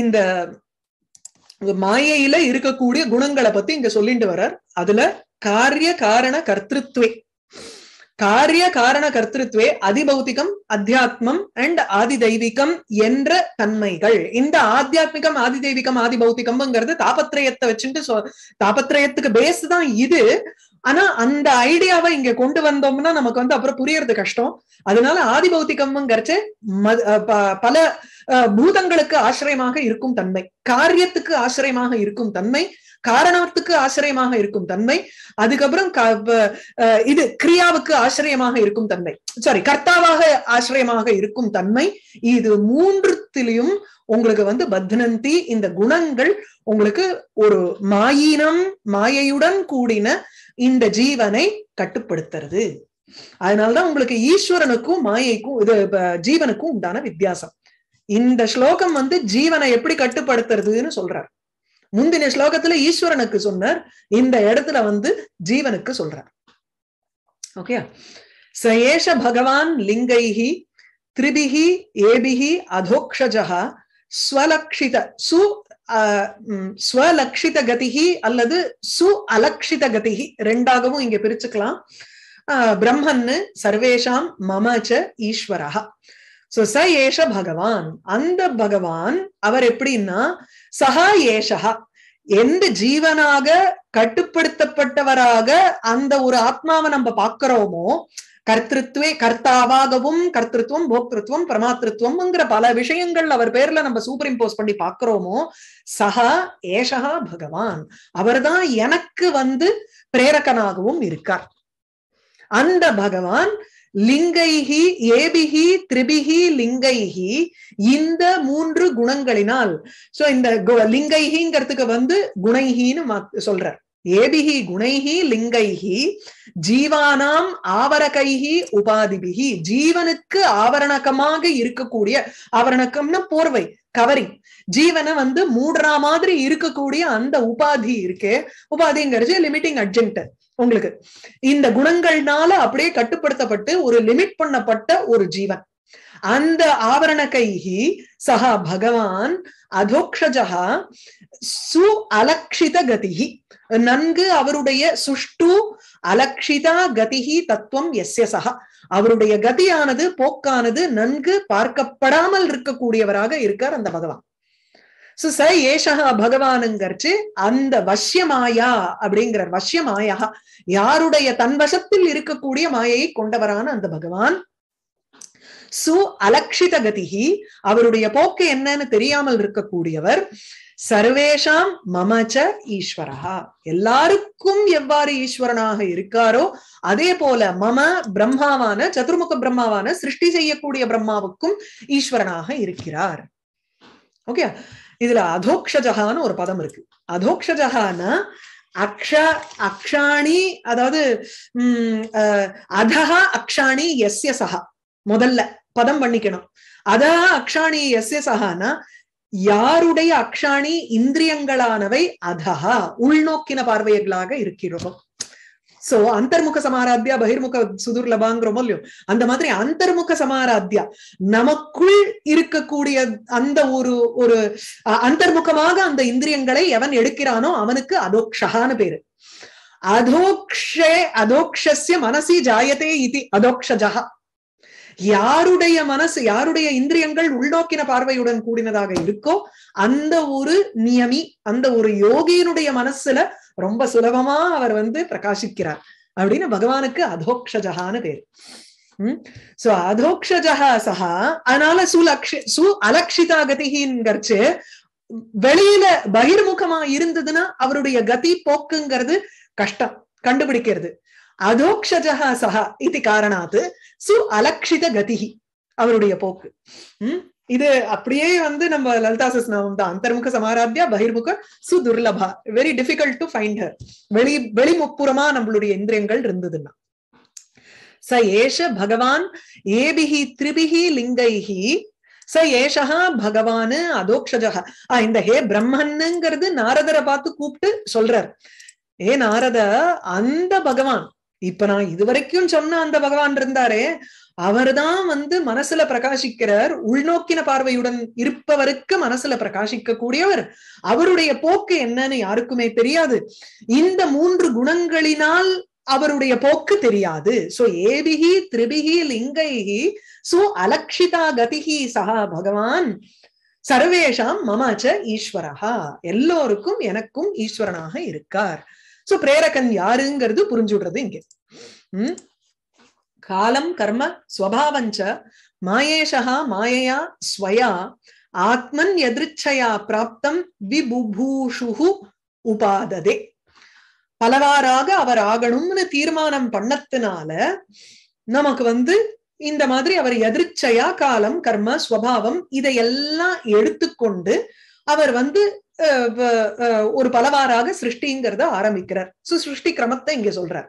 இந்த மாயையில இருக்கக்கூடிய குணங்களை பத்தி இங்க சொல்லிட்டு வர்றார் அதுல காரிய காரண கர்த்திருவே காரிய காரண கர்த்திருவே அதிபௌத்திகம் அத்தியாத்மம் அண்ட் ஆதி தெய்வீகம் என்ற தன்மைகள் இந்த ஆத்தியாத்மிகம் ஆதி தெய்வீகம் ஆதி பௌத்திகம்ங்கிறது தாபத்திரயத்தை வச்சுட்டு தாபத்திரயத்துக்கு பேஸ் தான் இது ஆனா அந்த ஐடியாவை இங்க கொண்டு வந்தோம்னா நமக்கு வந்து அப்புறம் புரியறது கஷ்டம் அதனால ஆதி பௌத்திகம்ங்கிறச்சு பல பூதங்களுக்கு ஆசிரியமாக இருக்கும் தன்மை காரியத்துக்கு ஆசிரியமாக இருக்கும் தன்மை காரணத்துக்கு ஆசிரியமாக இருக்கும் தன்மை அதுக்கப்புறம் இது கிரியாவுக்கு ஆசிரியமாக இருக்கும் தன்மை சாரி கர்த்தாவாக ஆசிரியமாக இருக்கும் தன்மை இது மூன்றுத்திலையும் உங்களுக்கு வந்து பத்னந்தி இந்த குணங்கள் உங்களுக்கு ஒரு மாயினம் மாயையுடன் கூடின இந்த ஜீவனை கட்டுப்படுத்துறது அதனாலதான் உங்களுக்கு ஈஸ்வரனுக்கும் மாயைக்கும் இது ஜீவனுக்கும் உண்டான வித்தியாசம் இந்த ஸ்லோகம் வந்து ஜீவனை எப்படி கட்டுப்படுத்துறதுன்னு சொல்றார் முந்தின ஸ்லோகத்துல ஈஸ்வரனுக்கு சொன்னார் இந்த இடத்துல வந்து ஜீவனுக்கு சொல்றார் ஓகே சயேஷ பகவான் லிங்கைஹி திரிபிஹி ஏபிஹி அதோக்ஷஜா ஸ்வலக்ஷித சு ஸ்வலக்ஷித கதிகி அல்லது சு அலக்ஷித கதிகி ரெண்டாகவும் இங்க பிரிச்சுக்கலாம் பிரம்மன்னு சர்வேஷாம் மமச்ச ஈஸ்வரஹா சோ ச ஏஷ பகவான் அந்த பகவான் அவர் எப்படின்னா சஹா ஏஷஹா எந்த ஜீவனாக கட்டுப்படுத்தப்பட்டவராக அந்த ஒரு ஆத்மாவை நம்ம பார்க்கிறோமோ கர்த்திருவே கர்த்தாவாகவும் கர்த்திருவம் போக்திருத்துவம் பிரமாத்திருவம்ங்கிற பல விஷயங்கள் அவர் பேர்ல நம்ம சூப்பர் இம்போஸ் பண்ணி பாக்குறோமோ சஹா ஏஷா பகவான் அவர்தான் எனக்கு வந்து பிரேரகனாகவும் இருக்கார் அந்த பகவான் லிங்கைஹி ஏபிஹி திரிபிகி லிங்கைஹி இந்த மூன்று குணங்களினால் சோ இந்த லிங்கைஹிங்கிறதுக்கு வந்து குணைஹின்னு சொல்றார் ஏபிஹி குணைஹி லிங்கைஹி ஜீவானாம் ஆவரகைஹி உபாதிபிஹி ஜீவனுக்கு ஆவரணக்கமாக இருக்கக்கூடிய ஆவரணக்கம்னா போர்வை கவரிங் ஜீவனை வந்து மூடுற மாதிரி இருக்கக்கூடிய அந்த உபாதி இருக்கு உபாதிங்கிறது லிமிட்டிங் அட்ஜென்ட் உங்களுக்கு இந்த குணங்கள்னால அப்படியே கட்டுப்படுத்தப்பட்டு ஒரு லிமிட் பண்ணப்பட்ட ஒரு ஜீவன் அந்த ஆவரண கைகி சகா பகவான் அதோக்ஷஜா சு அலக்ஷித கதிகி நன்கு அவருடைய சுஷ்டு அலக்ஷிதா கதிகி தத்துவம் எஸ்ய சகா அவருடைய கதியானது போக்கானது நன்கு பார்க்கப்படாமல் இருக்கக்கூடியவராக இருக்கார் அந்த பகவான் சோ ச ஏஷா பகவானுங்கிறச்சு அந்த வசியமாயா அப்படிங்கிற மாயா யாருடைய தன் வசத்தில் இருக்கக்கூடிய மாயையை கொண்டவரான அந்த பகவான் சு அலட்சித கதிகி அவருடைய போக்கு என்னன்னு தெரியாமல் இருக்கக்கூடியவர் சர்வேஷாம் மமச்ச ஈஸ்வரஹா எல்லாருக்கும் எவ்வாறு ஈஸ்வரனாக இருக்காரோ அதே போல மம பிரம்மாவான சதுர்முக பிரம்மாவான சிருஷ்டி செய்யக்கூடிய பிரம்மாவுக்கும் ஈஸ்வரனாக இருக்கிறார் ஓகே இதுல அதோக்ஷஜகான்னு ஒரு பதம் இருக்கு அதோக்ஷஜகான்னா அக்ஷ அக்ஷாணி அதாவது உம் அதஹா அக்ஷாணி எஸ்ய சஹா முதல்ல பதம் பண்ணிக்கணும் அதஹா அக்ஷாணி எஸ்ய சஹானா யாருடைய அக்ஷாணி இந்திரியங்களானவை அதஹா உள்நோக்கின பார்வைகளாக இருக்கிறோம் சோ அந்தர்முக சமாராத்தியா பகிர்முக சுதுர்லபாங்கிறோமோ இல்லையோ அந்த மாதிரி அந்தர்முக சமாராத்தியா நமக்குள் இருக்கக்கூடிய அந்த ஒரு ஒரு அந்தர்முகமாக அந்த இந்திரியங்களை எவன் எடுக்கிறானோ அவனுக்கு அதோக்ஷகான்னு பேரு அதோக்ஷே அதோக்ஷஸ்ய மனசி ஜாயத்தே இது அதோக்ஷஜகா யாருடைய மனசு யாருடைய இந்திரியங்கள் உள்நோக்கின பார்வையுடன் கூடினதாக இருக்கோ அந்த ஒரு நியமி அந்த ஒரு யோகியினுடைய மனசுல ரொம்ப சுலபமா அவர் வந்து பிரகாசிக்கிறார் அப்படின்னு பகவானுக்கு அதோக்ஷஜகான்னு பேரு உம் சோ அதோக்ஷஜக சஹா அதனால சுலக்ஷி சு அலக்ஷிதா கதிகிங்கிறச்சு வெளியில பகிர்முகமா இருந்ததுன்னா அவருடைய கதி போக்குங்கிறது கஷ்டம் கண்டுபிடிக்கிறது அதோக்ஷஜா சஹா இது காரணாத்து சு அலக்ஷித கதி அவருடைய போக்கு உம் இது அப்படியே வந்து நம்ம லலிதா சஸ்நாமம் தான் அந்தர்முக சமாராத்யா பகிர்முக சுதுர்லபா very difficult to find her வெளி வெளிமுப்புறமா நம்மளுடைய இந்திரியங்கள் இருந்ததுன்னா ச ஏஷ பகவான் ஏபிஹி திரிபிஹி லிங்கைஹி ச ஏஷா பகவானு அதோக்ஷஜா இந்த ஹே பிரம்மன்னுங்கிறது நாரதரை பார்த்து கூப்பிட்டு சொல்றார் ஏ நாரத அந்த பகவான் இப்ப நான் இதுவரைக்கும் சொன்ன அந்த பகவான் இருந்தாரே அவர்தான் வந்து மனசுல பிரகாசிக்கிறார் உள்நோக்கின பார்வையுடன் இருப்பவருக்கு மனசுல பிரகாசிக்க கூடியவர் அவருடைய போக்கு என்னன்னு யாருக்குமே தெரியாது இந்த மூன்று குணங்களினால் அவருடைய போக்கு தெரியாது சோ ஏபிகி திரிபிகி லிங்கைகி சு அலக்ஷிதா கதிகி சகா பகவான் சர்வேஷாம் மமாச்ச ஈஸ்வரஹா எல்லோருக்கும் எனக்கும் ஈஸ்வரனாக இருக்கார் சோ பிரேரகன் யாருங்கிறது புரிஞ்சுடுறது இங்க உம் காலம் கர்ம ஸ்வபாவஞ்ச மாயேஷா மாயையா ஸ்வயா ஆத்மன் எதிர்ச்சையா பிராப்தம் விபுபூஷு உபாததே பலவாறாக அவர் ஆகணும்னு தீர்மானம் பண்ணத்தினால நமக்கு வந்து இந்த மாதிரி அவர் எதிர்ச்சையா காலம் கர்ம ஸ்வபாவம் இதையெல்லாம் எடுத்துக்கொண்டு அவர் வந்து ஒரு பலவாறாக சிருஷ்டிங்கிறத ஆரம்பிக்கிறார் சுசிருஷ்டி கிரமத்தை இங்க சொல்றார்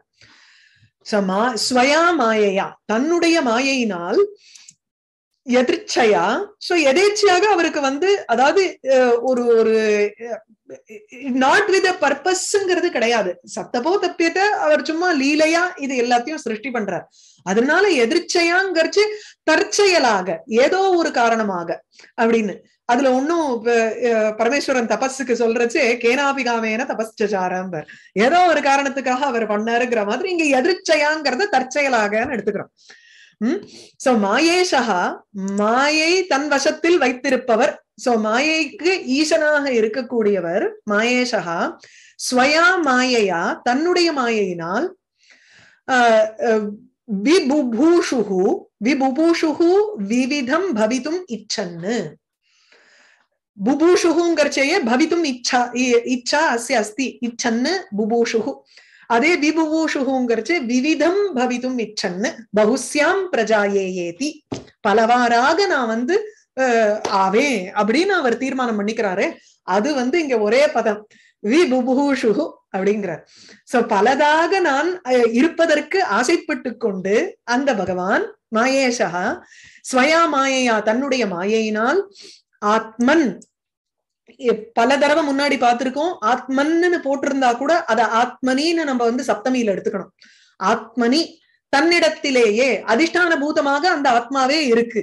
சமா ஸ்வயா மாயையா தன்னுடைய மாயையினால் எதிர்ச்சையா சோ எதேச்சையாக அவருக்கு வந்து அதாவது ஒரு ஒரு நாட் வித் பர்பஸ்ங்கிறது கிடையாது சத்தப்போ தப்பியத அவர் சும்மா லீலையா இது எல்லாத்தையும் சிருஷ்டி பண்றார் அதனால எதிர்ச்சையாங்கிறச்சு தற்செயலாக ஏதோ ஒரு காரணமாக அப்படின்னு அதுல ஒன்னும் பரமேஸ்வரன் தபஸுக்கு சொல்றச்சு கேனாபிகாமேன தபஸ்சாரம்பர் ஏதோ ஒரு காரணத்துக்காக அவர் பண்ணாருங்கிற மாதிரி இங்க எதிர்ச்சையாங்கிறத தற்செயலாக எடுத்துக்கிறோம் உம் சோ மாயேஷா மாயை தன் வசத்தில் வைத்திருப்பவர் சோ மாயைக்கு ஈசனாக இருக்கக்கூடியவர் மாயேஷா ஸ்வயா மாயையா தன்னுடைய மாயையினால் விபுபூஷுகு விபுபூஷுகு விவிதம் பவிதும் இச்சன்னு புபூஷுகுங்கர்ச்சையே பவித்தும் இச்சா இச்சா அஸ்ய அஸ்தி இச்சன்னு புபூஷுகு அதே விபுபூஷுகுங்கர்ச்சு விவிதம் பவித்தும் இச்சன்னு பகுஸ்யாம் ஏதி பலவாறாக நான் வந்து ஆவே அப்படின்னு அவர் தீர்மானம் பண்ணிக்கிறாரு அது வந்து இங்க ஒரே பதம் விபுபூஷுகு அப்படிங்கிறார் சோ பலதாக நான் இருப்பதற்கு ஆசைப்பட்டு கொண்டு அந்த பகவான் மாயேஷா ஸ்வயா மாயையா தன்னுடைய மாயையினால் ஆத்மன் பல தடவை முன்னாடி பார்த்திருக்கோம் ஆத்மன்னு போட்டிருந்தா கூட அத ஆத்மனின்னு நம்ம வந்து சப்தமியில எடுத்துக்கணும் ஆத்மனி தன்னிடத்திலேயே அதிஷ்டான பூதமாக அந்த ஆத்மாவே இருக்கு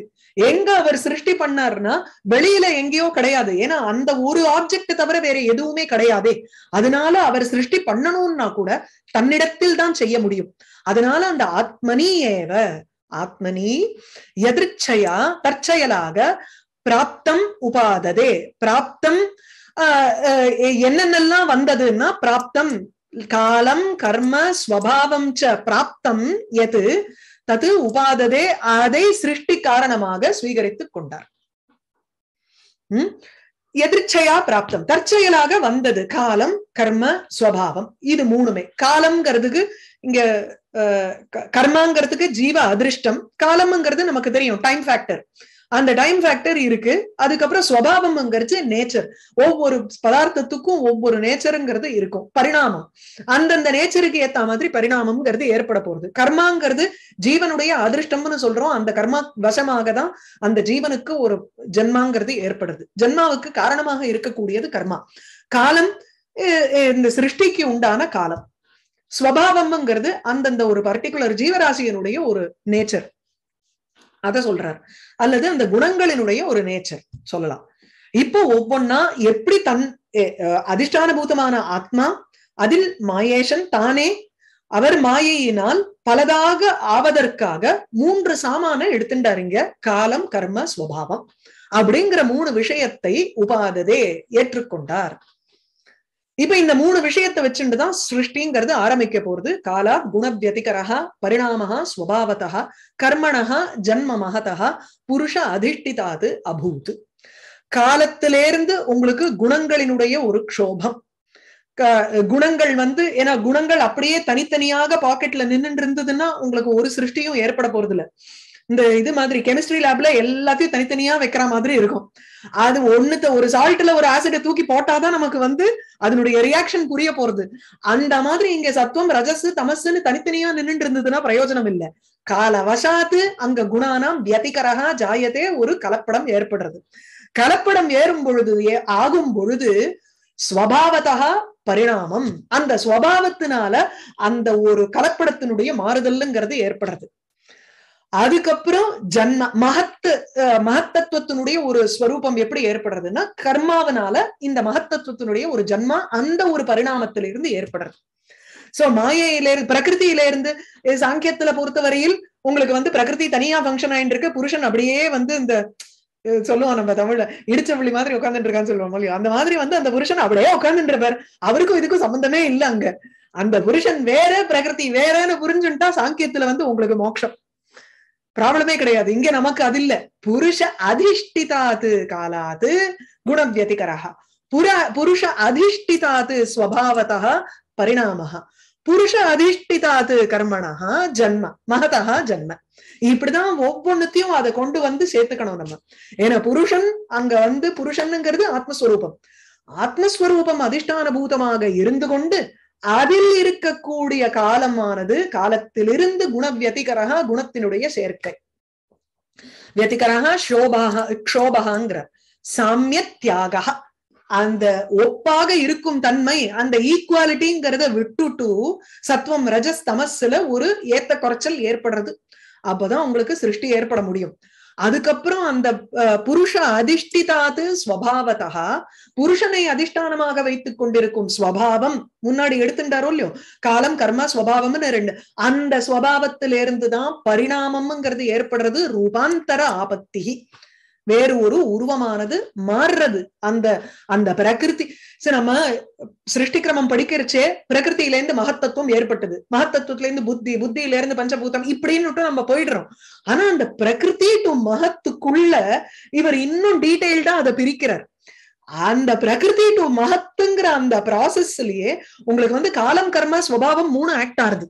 எங்க அவர் சிருஷ்டி பண்ணாருன்னா வெளியில எங்கேயோ கிடையாது ஏன்னா அந்த ஒரு ஆப்ஜெக்ட் தவிர வேற எதுவுமே கிடையாதே அதனால அவர் சிருஷ்டி பண்ணணும்னா கூட தன்னிடத்தில் தான் செய்ய முடியும் அதனால அந்த ஆத்மனி ஏவ ஆத்மனி எதிர்ச்சையா தற்செயலாக பிராப்தம் உபாததே பிராப்தம் என்னென்னலாம் வந்ததுன்னா பிராப்தம் காலம் கர்ம ஸ்வபாவம் ச பிராப்தம் எது தது உபாததே அதை சிருஷ்டி காரணமாக சுவீகரித்துக் கொண்டார் உம் எதிர்ச்சையா பிராப்தம் தற்செயலாக வந்தது காலம் கர்ம ஸ்வபாவம் இது மூணுமே காலம்ங்கிறதுக்கு இங்க கர்மாங்கிறதுக்கு ஜீவ அதிர்ஷ்டம் காலம்ங்கிறது நமக்கு தெரியும் டைம் ஃபேக்டர் அந்த டைம் ஃபேக்டர் இருக்கு அதுக்கப்புறம் ஸ்வபாவம்ங்கிறது நேச்சர் ஒவ்வொரு பதார்த்தத்துக்கும் ஒவ்வொரு நேச்சருங்கிறது இருக்கும் பரிணாமம் அந்தந்த நேச்சருக்கு ஏத்த மாதிரி பரிணாமம்ங்கிறது ஏற்பட போறது கர்மாங்கிறது ஜீவனுடைய அதிர்ஷ்டம்னு சொல்றோம் அந்த கர்மா வசமாக தான் அந்த ஜீவனுக்கு ஒரு ஜென்மாங்கிறது ஏற்படுது ஜென்மாவுக்கு காரணமாக இருக்கக்கூடியது கர்மா காலம் இந்த சிருஷ்டிக்கு உண்டான காலம் ஸ்வபாவம்ங்கிறது அந்தந்த ஒரு பர்டிகுலர் ஜீவராசியனுடைய ஒரு நேச்சர் அத சொல்றார் அல்லது அந்த குணங்களினுடைய ஒரு நேச்சர் சொல்லலாம் இப்போ ஒவ்வொன்னா எப்படி தன் பூதமான ஆத்மா அதில் மாயேஷன் தானே அவர் மாயையினால் பலதாக ஆவதற்காக மூன்று சாமான எடுத்துட்டாருங்க காலம் கர்ம ஸ்வபாவம் அப்படிங்கிற மூணு விஷயத்தை உபாததே ஏற்றுக்கொண்டார் இப்ப இந்த மூணு விஷயத்தை வச்சுட்டுதான் சிருஷ்டிங்கிறது ஆரம்பிக்க போறது காலா குணவியதிகரா பரிணாமஹா சுவாவதா கர்மணஹா ஜன்ம மகதா புருஷ அதிஷ்டிதாது அபூத் காலத்திலேருந்து உங்களுக்கு குணங்களினுடைய ஒரு க்ஷோபம் குணங்கள் வந்து ஏன்னா குணங்கள் அப்படியே தனித்தனியாக பாக்கெட்ல நின்றுட்டு இருந்ததுன்னா உங்களுக்கு ஒரு சிருஷ்டியும் ஏற்பட போறது இல்ல இந்த இது மாதிரி கெமிஸ்ட்ரி லேப்ல எல்லாத்தையும் தனித்தனியா வைக்கிற மாதிரி இருக்கும் அது ஒண்ணுத்த ஒரு சால்ட்ல ஒரு ஆசிட தூக்கி போட்டாதான் நமக்கு வந்து அதனுடைய ரியாக்ஷன் புரிய போறது அந்த மாதிரி இங்க சத்துவம் ரஜஸ் தமசுன்னு தனித்தனியா நின்றுட்டு இருந்ததுன்னா பிரயோஜனம் இல்லை கால வசாத்து அங்க குணானாம் வியதிகரகா ஜாயத்தே ஒரு கலப்படம் ஏற்படுறது கலப்படம் ஏறும் பொழுது ஆகும் பொழுது ஸ்வபாவதா பரிணாமம் அந்த ஸ்வபாவத்தினால அந்த ஒரு கலப்படத்தினுடைய மாறுதல்ங்கிறது ஏற்படுறது அதுக்கப்புறம் ஜன்ம மகத்து மகத்தத்துவத்தினுடைய ஒரு ஸ்வரூபம் எப்படி ஏற்படுறதுன்னா கர்மாவனால இந்த மகத்தத்துவத்தினுடைய ஒரு ஜன்மா அந்த ஒரு பரிணாமத்திலிருந்து ஏற்படுறது சோ மாயையில இருந்து பிரகிருதியில இருந்து சாங்கியத்துல பொறுத்தவரையில் உங்களுக்கு வந்து பிரகிருதி தனியா பங்கன் ஆயிட்டு இருக்கு புருஷன் அப்படியே வந்து இந்த சொல்லுவோம் நம்ம தமிழ்ல புள்ளி மாதிரி உட்கார்ந்துட்டு இருக்கான்னு சொல்லுவோம் அந்த மாதிரி வந்து அந்த புருஷன் அப்படியே உட்காந்துருப்பார் அவருக்கும் இதுக்கும் சம்பந்தமே இல்லை அங்க அந்த புருஷன் வேற பிரகிருதி வேறன்னு புரிஞ்சுட்டா சாங்கியத்துல வந்து உங்களுக்கு மோட்சம் ப்ராப்ளமே கிடையாது இங்க நமக்கு அது இல்ல புருஷ அதிஷ்டிதாத்து காலாத்து குணவியதிகரா புர புருஷ அதிஷ்டிதாத்து ஸ்வபாவத பரிணாம புருஷ அதிஷ்டிதாத்து கர்மனா ஜன்ம மகதா ஜன்ம இப்படிதான் ஒவ்வொன்னுத்தையும் அதை கொண்டு வந்து சேர்த்துக்கணும் நம்ம ஏன்னா புருஷன் அங்க வந்து புருஷனுங்கிறது ஆத்மஸ்வரூபம் ஆத்மஸ்வரூபம் அதிஷ்டான பூதமாக இருந்து கொண்டு அதில் இருக்கக்கூடிய காலமானது காலத்திலிருந்து குண வியதிகரகா குணத்தினுடைய சேர்க்கை வியதிகரகா ஷோபாக க்ஷோபகாங்கிற சாமிய தியாக அந்த ஒப்பாக இருக்கும் தன்மை அந்த ஈக்குவாலிட்டிங்கிறத விட்டுட்டு சத்துவம் ரஜஸ் தமசுல ஒரு ஏத்த குறைச்சல் ஏற்படுறது அப்பதான் உங்களுக்கு சிருஷ்டி ஏற்பட முடியும் அதுக்கப்புறம் அந்த புருஷ அதிஷ்டிதாது ஸ்வபாவதா புருஷனை அதிஷ்டானமாக வைத்துக் கொண்டிருக்கும் ஸ்வபாவம் முன்னாடி எடுத்துட்டாரோ இல்லையோ காலம் கர்மா ஸ்வபாவம்னு ரெண்டு அந்த ஸ்வபாவத்திலிருந்து தான் பரிணாமம்ங்கிறது ஏற்படுறது ரூபாந்தர ஆபத்தி வேறு ஒரு உருவமானது மாறுறது அந்த அந்த பிரகிருதி சரி நம்ம சிருஷ்டிக்கிரமம் படிக்கிறச்சே பிரகிருத்தில இருந்து மகத்தத்துவம் ஏற்பட்டது மகத்தத்துவத்துல இருந்து புத்தி புத்தியில இருந்து பஞ்சபூதம் இப்படின்னு நம்ம போயிடுறோம் ஆனா அந்த பிரகிருதி டு மகத்துக்குள்ள இவர் இன்னும் டீட்டெயில்டா அதை பிரிக்கிறார் அந்த பிரகிருதி டு மகத்துங்கிற அந்த ப்ராசஸ்லயே உங்களுக்கு வந்து காலம் கர்ம ஸ்வபாவம் மூணு ஆக்ட் ஆறுது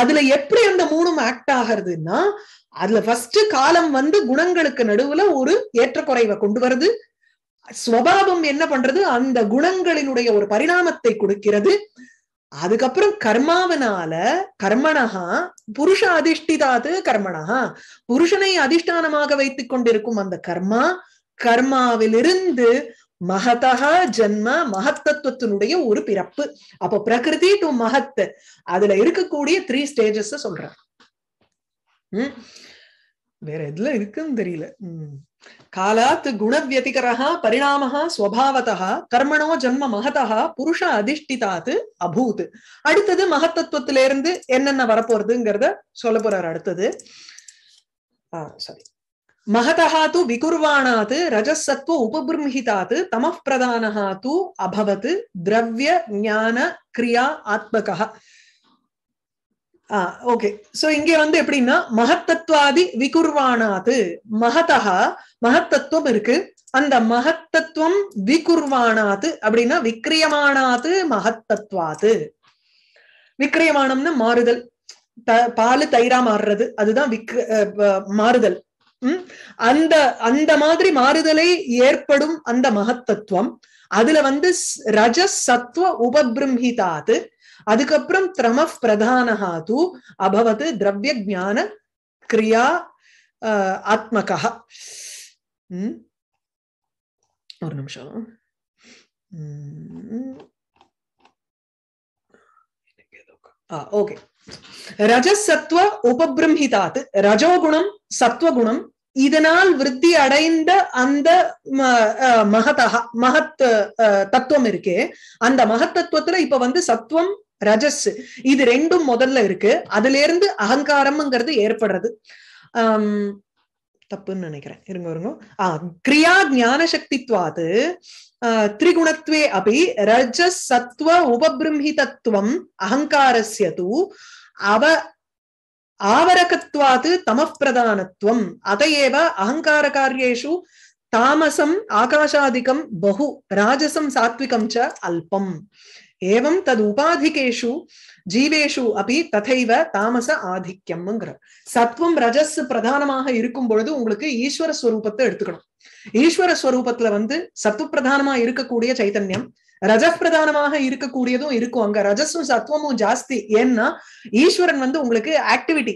அதுல எப்படி அந்த மூணும் ஆக்ட் ஆகிறதுன்னா அதுல ஃபர்ஸ்ட் காலம் வந்து குணங்களுக்கு நடுவுல ஒரு ஏற்றக்குறைவை கொண்டு வருது ஸ்வபாவம் என்ன பண்றது அந்த குணங்களினுடைய ஒரு பரிணாமத்தை கொடுக்கிறது அதுக்கப்புறம் கர்மாவனால கர்மனஹா புருஷ அதிஷ்டிதாது கர்மனஹா புருஷனை அதிஷ்டானமாக வைத்துக் கொண்டிருக்கும் அந்த கர்மா கர்மாவிலிருந்து மகதா ஜென்ம மகத்தத்துவத்தினுடைய ஒரு பிறப்பு அப்போ பிரகிருதி டு மகத்து அதுல இருக்கக்கூடிய த்ரீ ஸ்டேஜஸ் சொல்றான் வேற எதுல இருக்குன்னு தெரியல காலாத் குண வியதிகரா பரிணாமஹா ஸ்வபாவதா கர்மணோ ஜன்ம மகதா புருஷ அதிஷ்டிதாத் அபூத் அடுத்தது மகத்தத்துவத்தில இருந்து என்னென்ன வரப்போறதுங்கிறத சொல்ல போறாரு அடுத்தது ஆஹ் சாரி மகதா தூ விகுர்வாணாத் ரஜசத்துவ உபபிரம்ஹிதாத் தம பிரதானா தூ அபவத் திரவிய ஞான கிரியா ஆத்மகா ஓகே சோ இங்கே வந்து எப்படின்னா மகத்தத்வாதி விகுர்வானாது மகதா மகத்தத்துவம் இருக்கு அந்த மகத்தத்துவம் விகுர்வானாது அப்படின்னா விக்கிரியமானாது மகத்தத்வாது விக்கிரியமானம்னு மாறுதல் த பாலு தயிரா மாறுறது அதுதான் விக் மாறுதல் உம் அந்த அந்த மாதிரி மாறுதலை ஏற்படும் அந்த மகத்தத்துவம் அதுல வந்து ரஜ சத்துவ உபபிரம்ஹிதாது அதுக்கப்புறம் திரம பிரதானஹா தூ அபவத் திரவிய ஜான கிரியா ஆத்மக ஒரு நிமிஷம் ஓகே ரஜசத்வ உபபிரம்ஹிதாத் ரஜோகுணம் சத்வகுணம் இதனால் விருத்தி அடைந்த அந்த மகதா மகத் தத்துவம் இருக்கு அந்த மகத்தத்துவத்துல இப்ப வந்து சத்துவம் ரஜஸ் இது ரெண்டும் முதல்ல இருக்கு அதுல இருந்து அகங்காரம்ங்கிறது ஏற்படுறது ஆஹ் தப்புன்னு நினைக்கிறேன் இருங்க இருங்க ஆஹ் கிரியா ஞான சக்தித்வாது திரிகுணத்வே அபி ரஜஸ் சத்துவ உபபிரம்ஹிதத்துவம் தத்துவம் தூ அவ ஆவரகத்வாது தமப்பிரதானத்துவம் அதையேவ அகங்கார காரியேஷு தாமசம் ஆகாஷாதிகம் பகு ராஜசம் சாத்விகம் ச அல்பம் ஏவம் தது உபாதிகேஷு ஜீவேஷு அப்படி ததைவ தாமச ஆதிக்கம்ங்கிற சத்வம் ரஜஸ் பிரதானமாக இருக்கும் பொழுது உங்களுக்கு ஈஸ்வர ஸ்வரூபத்தை எடுத்துக்கணும் ஈஸ்வர ஸ்வரூபத்துல வந்து சத்துவ பிரதானமா இருக்கக்கூடிய சைத்தன்யம் ரஜஸ் பிரதானமாக இருக்கக்கூடியதும் இருக்கும் அங்க ரஜஸும் சத்வமும் ஜாஸ்தி ஏன்னா ஈஸ்வரன் வந்து உங்களுக்கு ஆக்டிவிட்டி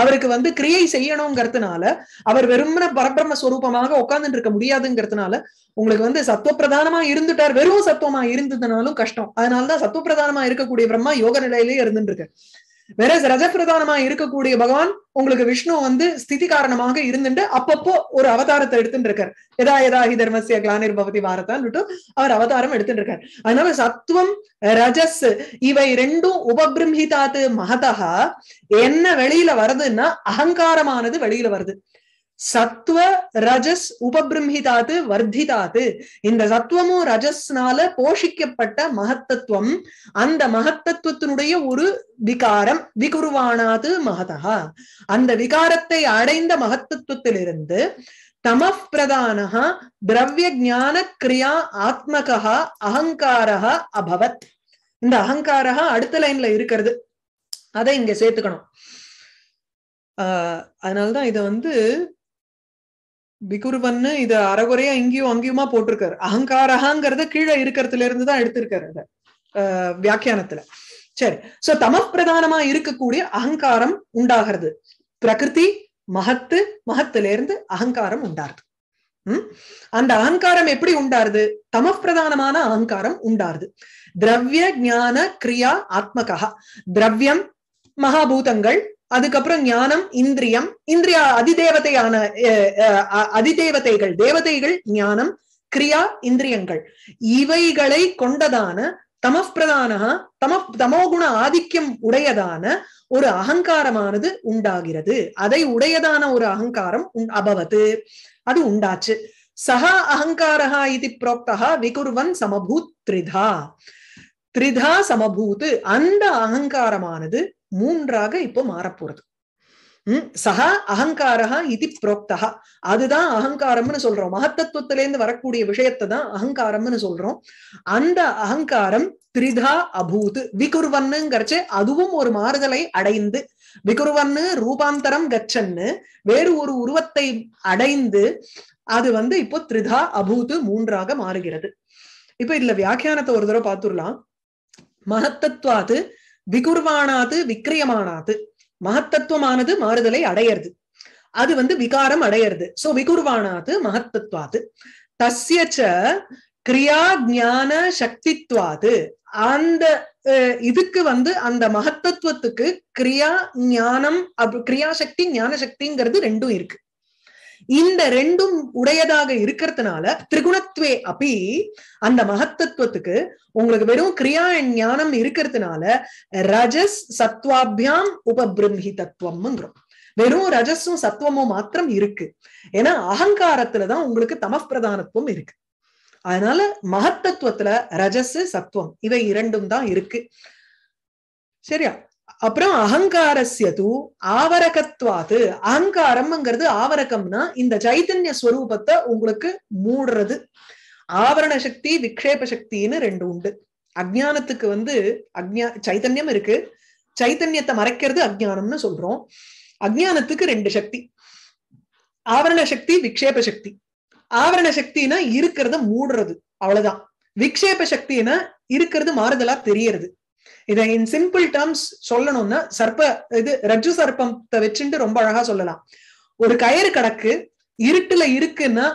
அவருக்கு வந்து கிரியை செய்யணுங்கிறதுனால அவர் வெறுமன பரபிரம ஸ்வரூபமாக உட்கார்ந்துட்டு இருக்க முடியாதுங்கிறதுனால உங்களுக்கு வந்து சத்துவ பிரதானமா இருந்துட்டார் வெறும் சத்துவமா இருந்ததுனாலும் கஷ்டம் அதனாலதான் சத்துவ பிரதானமா இருக்கக்கூடிய பிரம்மா யோக நிலையிலேயே இருந்துட்டு இருக்கு வேற ரஜப்பிரதானமா இருக்கக்கூடிய பகவான் உங்களுக்கு விஷ்ணு வந்து ஸ்திதி காரணமாக இருந்துட்டு அப்பப்போ ஒரு அவதாரத்தை எடுத்துட்டு இருக்காரு எதா எதா ஹி தர்மசிய கிளானிர் பவதி பாரதான்னு அவர் அவதாரம் எடுத்துட்டு இருக்கார் அதனால சத்துவம் ரஜஸ் இவை ரெண்டும் உபபிரம்ஹிதாத்து மகதா என்ன வெளியில வருதுன்னா அகங்காரமானது வெளியில வருது சத்துவ ரஜஸ் உபபிரம்ஹிதாது வர்த்திதாது இந்த சத்துவமும் ரஜஸ்னால போஷிக்கப்பட்ட மகத்தத்துவம் அந்த மகத்தத்துவத்தினுடைய ஒரு விகாரம் விகுருவானாது மகதா அந்த விகாரத்தை அடைந்த மகத்தத்துவத்திலிருந்து தம பிரதானஹா திரவிய ஜான கிரியா ஆத்மகா அகங்காரஹா அபவத் இந்த அகங்காரஹா அடுத்த லைன்ல இருக்கிறது அதை இங்க சேர்த்துக்கணும் ஆஹ் அதனாலதான் இதை வந்து பிகுருவன் இது அறகுறையா இங்கேயும் அங்கேயுமா போட்டிருக்காரு அகங்காரகாங்கிறத கீழே இருக்கிறதுல இருந்து தான் எடுத்திருக்காரு அத வியாக்கியானத்துல சரி சோ தம பிரதானமா இருக்கக்கூடிய அகங்காரம் உண்டாகிறது பிரகிருதி மகத்து மகத்துல இருந்து அகங்காரம் உண்டாருது உம் அந்த அகங்காரம் எப்படி உண்டாருது தம பிரதானமான அகங்காரம் உண்டாருது திரவிய ஜான கிரியா ஆத்மகா திரவியம் மகாபூதங்கள் அதுக்கப்புறம் ஞானம் இந்திரியம் இந்திரியா அதிதேவதையான அதிதேவதைகள் தேவதைகள் ஞானம் கிரியா இந்திரியங்கள் இவைகளை கொண்டதான தமஸ்பிரதான தம தமோகுண ஆதிக்கம் உடையதான ஒரு அகங்காரமானது உண்டாகிறது அதை உடையதான ஒரு அகங்காரம் அபவது அது உண்டாச்சு சஹா அகங்காரா இது புரோக்தா விகுர்வன் சமபூத் த்ரிதா த்ரிதா சமபூத் அந்த அகங்காரமானது மூன்றாக இப்போ மாறப்போறது உம் சக அகங்காரா இது புரோக்தா அதுதான் அகங்காரம்னு சொல்றோம் மகத்தத்துவத்திலேருந்து வரக்கூடிய விஷயத்தை தான் அகங்காரம்னு சொல்றோம் அந்த அகங்காரம் திரிதா அபூத் விகுர்வன்னுங்கிறச்சு அதுவும் ஒரு மாறுதலை அடைந்து விகுர்வன்னு ரூபாந்தரம் கச்சன்னு வேறு ஒரு உருவத்தை அடைந்து அது வந்து இப்போ திரிதா அபூத் மூன்றாக மாறுகிறது இப்ப இதுல வியாக்கியானத்தை ஒரு தடவை பார்த்துடலாம் மகத்தத்வாது விகுர்வானாது விக்ரியமானாது மகத்தத்துவமானது மாறுதலை அடையிறது அது வந்து விகாரம் அடையிறது சோ விகுர்வானாது மகத்தத்துவாது தஸ்யச்ச கிரியா ஞான சக்தித்வாது அந்த இதுக்கு வந்து அந்த மகத்தத்துவத்துக்கு கிரியா ஞானம் கிரியா சக்தி ஞானசக்திங்கிறது ரெண்டும் இருக்கு இந்த ரெண்டும் உடையதாக இருக்கிறதுனால திரிகுணத்துவே அப்பி அந்த மகத்தத்துவத்துக்கு உங்களுக்கு வெறும் கிரியா ஞானம் இருக்கிறதுனால ரஜஸ் சத்வாபியாம் உபபிரம்மி தத்துவம்ங்கிறோம் வெறும் ரஜஸும் சத்துவமும் மாத்திரம் இருக்கு ஏன்னா அகங்காரத்துலதான் உங்களுக்கு தமப்பிரதானத்துவம் இருக்கு அதனால மகத்தத்துவத்துல ரஜஸ் சத்துவம் இவை இரண்டும் தான் இருக்கு சரியா அப்புறம் அகங்காரஸ்ய தூ ஆவரகத்வாத்து அகங்காரம்ங்கிறது ஆவரகம்னா இந்த சைத்தன்ய ஸ்வரூபத்தை உங்களுக்கு மூடுறது ஆவரண சக்தி விக்ஷேப சக்தின்னு ரெண்டு உண்டு அஜானத்துக்கு வந்து அக்ஞா சைத்தன்யம் இருக்கு சைத்தன்யத்தை மறைக்கிறது அஜானம்னு சொல்றோம் அஜானத்துக்கு ரெண்டு சக்தி ஆவரண சக்தி விக்ஷேப சக்தி ஆவரண சக்தினா இருக்கிறத மூடுறது அவ்வளவுதான் விக்ஷேப சக்தினா இருக்கிறது மாறுதலா தெரியறது இதை இன் சிம்பிள் டேர்ம்ஸ் சொல்லணும்னா சர்ப்ப இது ரஜு சர்ப்பத்தை வச்சுட்டு ரொம்ப அழகா சொல்லலாம் ஒரு கயிறு கடக்கு இருட்டுல இருக்குன்னா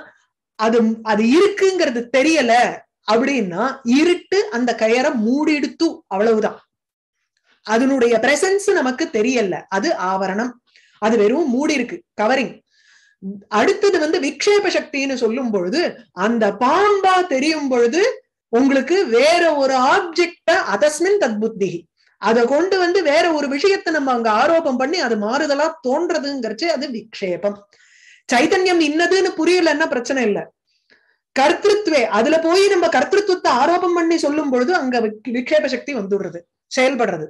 அது அது இருக்குங்கிறது தெரியல அப்படின்னா இருட்டு அந்த கயரை மூடிடுத்து அவ்வளவுதான் அதனுடைய பிரசன்ஸ் நமக்கு தெரியல அது ஆவரணம் அது வெறும் மூடி இருக்கு கவரிங் அடுத்தது வந்து விக்ஷேப சக்தின்னு சொல்லும் பொழுது அந்த பாம்பா தெரியும் பொழுது உங்களுக்கு வேற ஒரு ஆப்ஜெக்ட அதஸ்மின் தத் புத்தி அதை கொண்டு வந்து வேற ஒரு விஷயத்தை நம்ம அங்க ஆரோபம் பண்ணி அது மாறுதலா தோன்றதுங்கிறச்சு அது விக்ஷேபம் சைத்தன்யம் இன்னதுன்னு புரியலன்னா பிரச்சனை இல்லை கர்த்திருவே அதுல போய் நம்ம கர்த்திருவத்தை ஆரோபம் பண்ணி சொல்லும் பொழுது அங்க விக்ஷேப சக்தி வந்துடுறது செயல்படுறது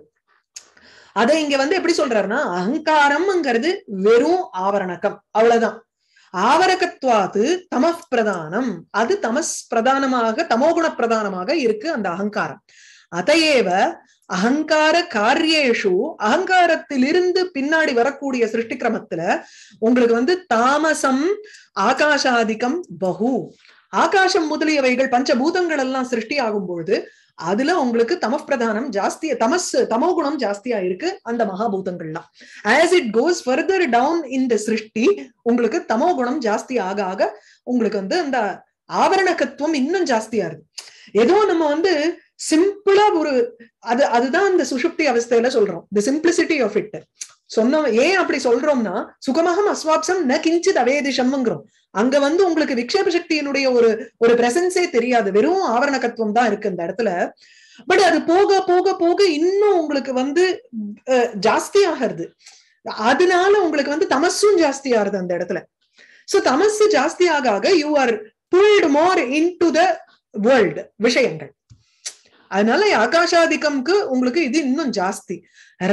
அதை இங்க வந்து எப்படி சொல்றாருன்னா அகங்காரம்ங்கிறது வெறும் ஆவரணக்கம் அவ்வளவுதான் ஆவரகத்வாது தமஸ் பிரதானம் அது தமஸ் பிரதானமாக தமோகுண பிரதானமாக இருக்கு அந்த அகங்காரம் அதையேவ அகங்கார காரியேஷு அகங்காரத்திலிருந்து பின்னாடி வரக்கூடிய சிருஷ்டி கிரமத்துல உங்களுக்கு வந்து தாமசம் ஆகாஷாதிக்கம் பகு ஆகாசம் முதலியவைகள் பஞ்சபூதங்கள் எல்லாம் சிருஷ்டி ஆகும்பொழுது அதுல உங்களுக்கு பிரதானம் ஜாஸ்திய தமஸ் தமோ குணம் ஜாஸ்தியா இருக்கு அந்த மகாபூதங்கள்லாம் as it goes further down in சிருஷ்டி உங்களுக்கு தமோ குணம் ஜாஸ்தி ஆக ஆக உங்களுக்கு வந்து அந்த ஆவரணக்கத்துவம் இன்னும் ஜாஸ்தியா இருக்கு ஏதோ நம்ம வந்து சிம்பிளா ஒரு அது அதுதான் அந்த சுஷுப்தி அவஸ்தையில சொல்றோம் தி சிம்பிளிசிட்டி ஆஃப் இட் சொன்னவன் ஏன் அப்படி சொல்றோம்னா சுகமகம் அஸ்வாப்சம் ந கிஞ்சி தவேதிஷம்ங்கிறோம் அங்க வந்து உங்களுக்கு விக்ஷேப சக்தியினுடைய ஒரு ஒரு பிரசன்ஸே தெரியாது வெறும் ஆவரணகத்துவம் தான் இருக்கு இந்த இடத்துல பட் அது போக போக போக இன்னும் உங்களுக்கு வந்து ஜாஸ்தி ஆகிறது அதனால உங்களுக்கு வந்து தமசும் ஜாஸ்தி ஆகுது அந்த இடத்துல சோ தமசு ஜாஸ்தி ஆக ஆக you are pulled more into the world விஷயங்கள் அதனால ஆகாஷாதிக்கம்க்கு உங்களுக்கு இது இன்னும் ஜாஸ்தி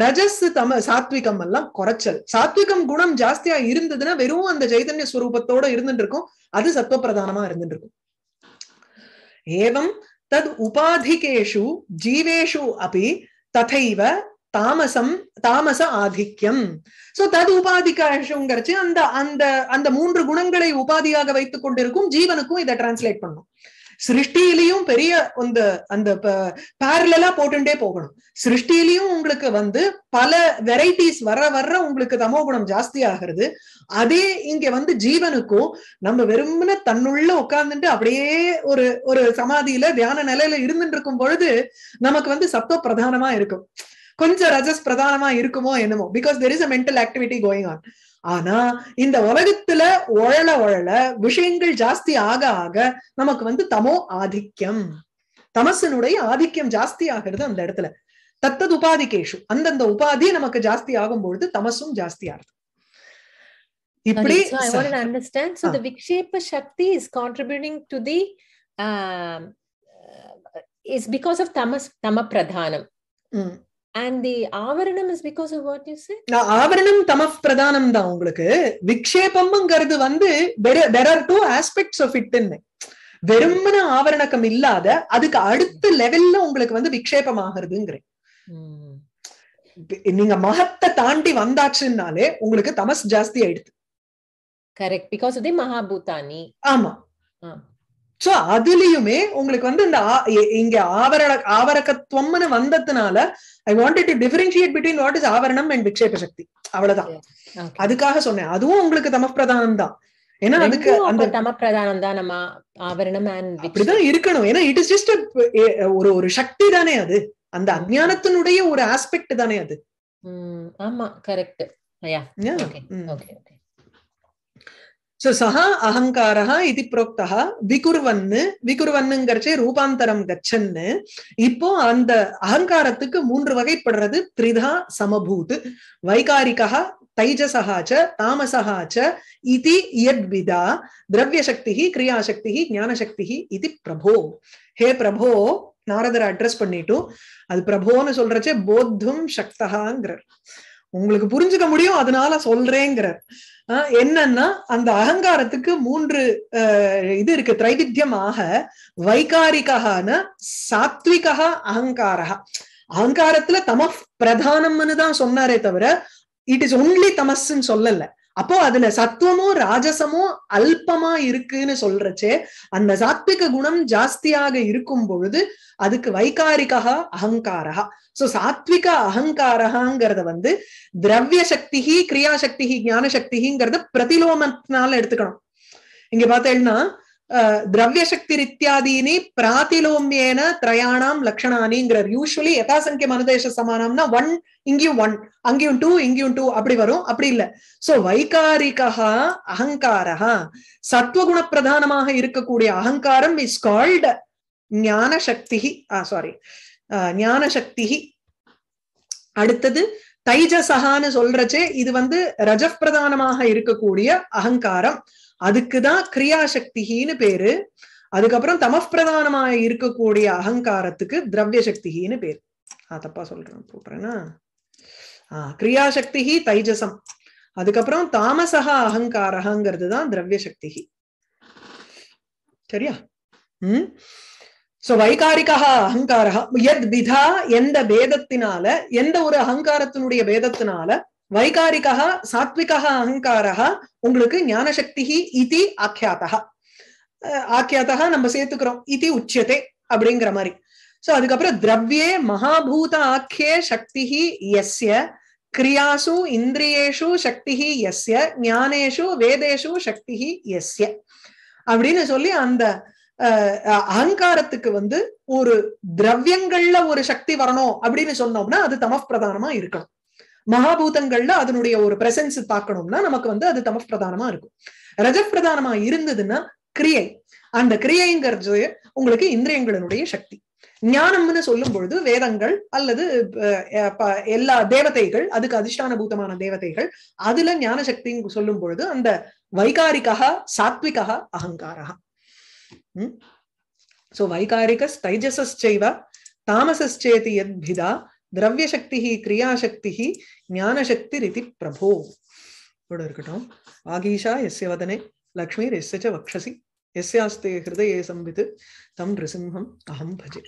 ரஜஸ் தம சாத்விகம் எல்லாம் குறைச்சல் சாத்விகம் குணம் ஜாஸ்தியா இருந்ததுன்னா வெறும் அந்த சைதன்ய ஸ்வரூபத்தோட இருந்துட்டு இருக்கும் அது சத்துவ பிரதானமா இருந்துட்டு இருக்கும் ஏவம் தத் உபாதிகேஷு ஜீவேஷு அப்படி ததைவ தாமசம் தாமச ஆதிக்கம் சோ தது உபாதிகாஷுங்கிறச்சு அந்த அந்த அந்த மூன்று குணங்களை உபாதியாக வைத்துக் கொண்டிருக்கும் ஜீவனுக்கும் இதை டிரான்ஸ்லேட் பண்ணும் சிருஷ்டியிலையும் பெரிய அந்த அந்த பேரலா போட்டுட்டே போகணும் சிருஷ்டியிலையும் உங்களுக்கு வந்து பல வெரைட்டிஸ் வர வர்ற உங்களுக்கு தமோ குணம் ஜாஸ்தி ஆகிறது அதே இங்க வந்து ஜீவனுக்கும் நம்ம வெறும்னு தன்னுள்ள உட்கார்ந்துட்டு அப்படியே ஒரு ஒரு சமாதியில தியான நிலையில இருந்துட்டு இருக்கும் பொழுது நமக்கு வந்து சத்துவ பிரதானமா இருக்கும் கொஞ்சம் ரஜஸ் பிரதானமா இருக்குமோ என்னமோ because there is a mental activity going on ஆனா இந்த உலகத்துல உழல உழல விஷயங்கள் ஜாஸ்தி ஆக ஆக நமக்கு வந்து தமோ ஆதிக்கம் தமசனுடைய ஆதிக்கம் ஜாஸ்தி ஆகிறது அந்த இடத்துல தத்தது உபாதி கேஷு அந்தந்த உபாதி நமக்கு ஜாஸ்தி ஆகும் பொழுது தமசும் ஜாஸ்தி ஆகுது இப்படி I want to understand so the vikshepa shakti is is because the தமஸ் தம பிரதானம் of அண்ட் தி ஆவரணம் is because of what you say ஆவரணம் தமஃப் பிரதானம் தான் உங்களுக்கு விக்ஷேபம்ங்கிறது வந்து there are two aspects of it வெறுமன ஆவரணக்கம் இல்லாத அதுக்கு அடுத்த லெவல்ல உங்களுக்கு வந்து விக்ஷேபம் ஆகிறதுங்கிறேன் hmm. நீங்க மகத்தை தாண்டி வந்தாச்சுன்னாலே உங்களுக்கு தமஸ் ஜாஸ்தி ஆயிடுது கரெக்ட் பிகாஸ் ஆஃப் தி மகாபூதானி ஆமா சோ அதுலயுமே உங்களுக்கு வந்து இந்த இங்க ஆவர ஆவரகத்துவம்னு வந்ததுனால I wanted to differentiate between what is ஆவரணம் அண்ட் விக்ஷேப சக்தி அவ்வளவுதான் அதுக்காக சொன்னேன் அதுவும் உங்களுக்கு தம பிரதானம் தான் ஏன்னா அதுக்கு அந்த தமப்பிரதானம் தான் நம்ம ஆவரணம் அண்ட் அப்படிதான் இருக்கணும் ஏன்னா இட் இஸ் ஜஸ்ட் ஒரு ஒரு சக்தி தானே அது அந்த அஜானத்தினுடைய ஒரு ஆஸ்பெக்ட் தானே அது ஆமா கரெக்ட் ஓகே ஓகே சோ சஹா அகங்காரா இது புரோக்தா விகுர்வன்னு விகுர்வன்னுங்கிறச்சே ரூபாந்தரம் கச்சன்னு இப்போ அந்த அகங்காரத்துக்கு மூன்று வகைப்படுறது த்ரிதா சமபூத் வைகாரிகா தைஜசகாச்ச தாமசகாச்ச இது யத்விதா திரவியசக்தி கிரியாசக்தி ஞானசக்தி இது பிரபோ ஹே பிரபோ நாரதர் அட்ரஸ் பண்ணிட்டு அது பிரபோன்னு சொல்றச்சே போத்தும் சக்தகாங்கிறார் உங்களுக்கு புரிஞ்சுக்க முடியும் அதனால சொல்றேங்கிறார் என்னன்னா அந்த அகங்காரத்துக்கு மூன்று இது இருக்கு திரைவித்தியமாக வைகாரிகான சாத்விகா அகங்காரா அகங்காரத்துல தம பிரதானம்னு தான் சொன்னாரே தவிர இட் இஸ் ஒன்லி தமஸ்ன்னு சொல்லல அப்போ அதுல சத்துவமும் ராஜசமும் அல்பமா இருக்குன்னு சொல்றச்சே அந்த சாத்விக குணம் ஜாஸ்தியாக இருக்கும் பொழுது அதுக்கு வைகாரிகா அகங்காரா சோ சாத்விக அகங்காரகாங்கிறத வந்து திரவிய சக்திகி கிரியாசக்திகி ஞான பிரதிலோமத்தினால எடுத்துக்கணும் இங்க பார்த்தேன்னா திரவியசக்தி இத்தியாதீனி பிராதிலோமியேன திரையாணாம் லட்சணானிங்கிறார் யூஸ்வலி யதாசங்கிய மனதேச சமானம்னா ஒன் இங்கேயும் ஒன் அங்கேயும் டூ இங்கேயும் டூ அப்படி வரும் அப்படி இல்ல சோ வைகாரிகா அகங்காரா சத்வகுண பிரதானமாக இருக்கக்கூடிய அகங்காரம் இஸ் கால்ட் ஞான சக்தி சாரி ஞான சக்தி அடுத்தது தைஜசஹான்னு சொல்றச்சே இது வந்து ரஜப் பிரதானமாக இருக்கக்கூடிய அகங்காரம் அதுக்குதான் கிரியாசக்திகின்னு பேரு அதுக்கப்புறம் தமப்பிரதானமாக இருக்கக்கூடிய அகங்காரத்துக்கு திரவிய சக்திகின்னு பேர் நான் தப்பா சொல்றேன் போடுறேன்னா ஆஹ் கிரியாசக்திகி தைஜசம் அதுக்கப்புறம் தாமசகா அகங்காரங்கிறது தான் திரவிய சக்திகி சரியா உம் சோ வைகாரிகா அகங்காரகா எத் விதா எந்த பேதத்தினால எந்த ஒரு அகங்காரத்தினுடைய பேதத்தினால வைகாரிகா சாத்விகா அகங்காரா உங்களுக்கு ஞானசக்தி இது ஆக்கியாத்தா ஆக்கியாத்தா நம்ம சேர்த்துக்கிறோம் இது உச்சதே அப்படிங்கிற மாதிரி சோ அதுக்கப்புறம் திரவியே மகாபூத ஆக்கியே சக்தி எஸ்ய கிரியாசு இந்திரியேஷு சக்தி எஸ்ய ஞானேஷு வேதேஷு சக்தி எஸ்ய அப்படின்னு சொல்லி அந்த அகங்காரத்துக்கு வந்து ஒரு திரவியங்கள்ல ஒரு சக்தி வரணும் அப்படின்னு சொன்னோம்னா அது தமப் பிரதானமா இருக்கணும் மகாபூதங்கள்ல அதனுடைய ஒரு பிரசன்ஸ் பார்க்கணும்னா நமக்கு வந்து அது தமஸ் பிரதானமா இருக்கும் ரஜ பிரதானமா இருந்ததுன்னா கிரியை அந்த கிரியைங்கிறது உங்களுக்கு இந்திரியங்களினுடைய சக்தி ஞானம்னு சொல்லும் பொழுது வேதங்கள் அல்லது எல்லா தேவதைகள் அதுக்கு அதிஷ்டான பூதமான தேவதைகள் அதுல ஞான சக்தின்னு சொல்லும் பொழுது அந்த வைகாரிக்கா சாத்விகா அகங்காரா சோ வைகாரிக ஸ்தைஜசைவ தாமசச்சேதி எத்பிதா திரவியசக்தி கிரியாசக்தி ஞானசக்தி ரிதி பிரபோ கூட இருக்கட்டும் ஆகீஷா எஸ்ய வதனே லக்ஷ்மீர் எஸ்ய வக்ஷசி எஸ்யாஸ்தே ஹிருதயே சம்பித்து தம் நிருசிம்ஹம் அகம் பஜே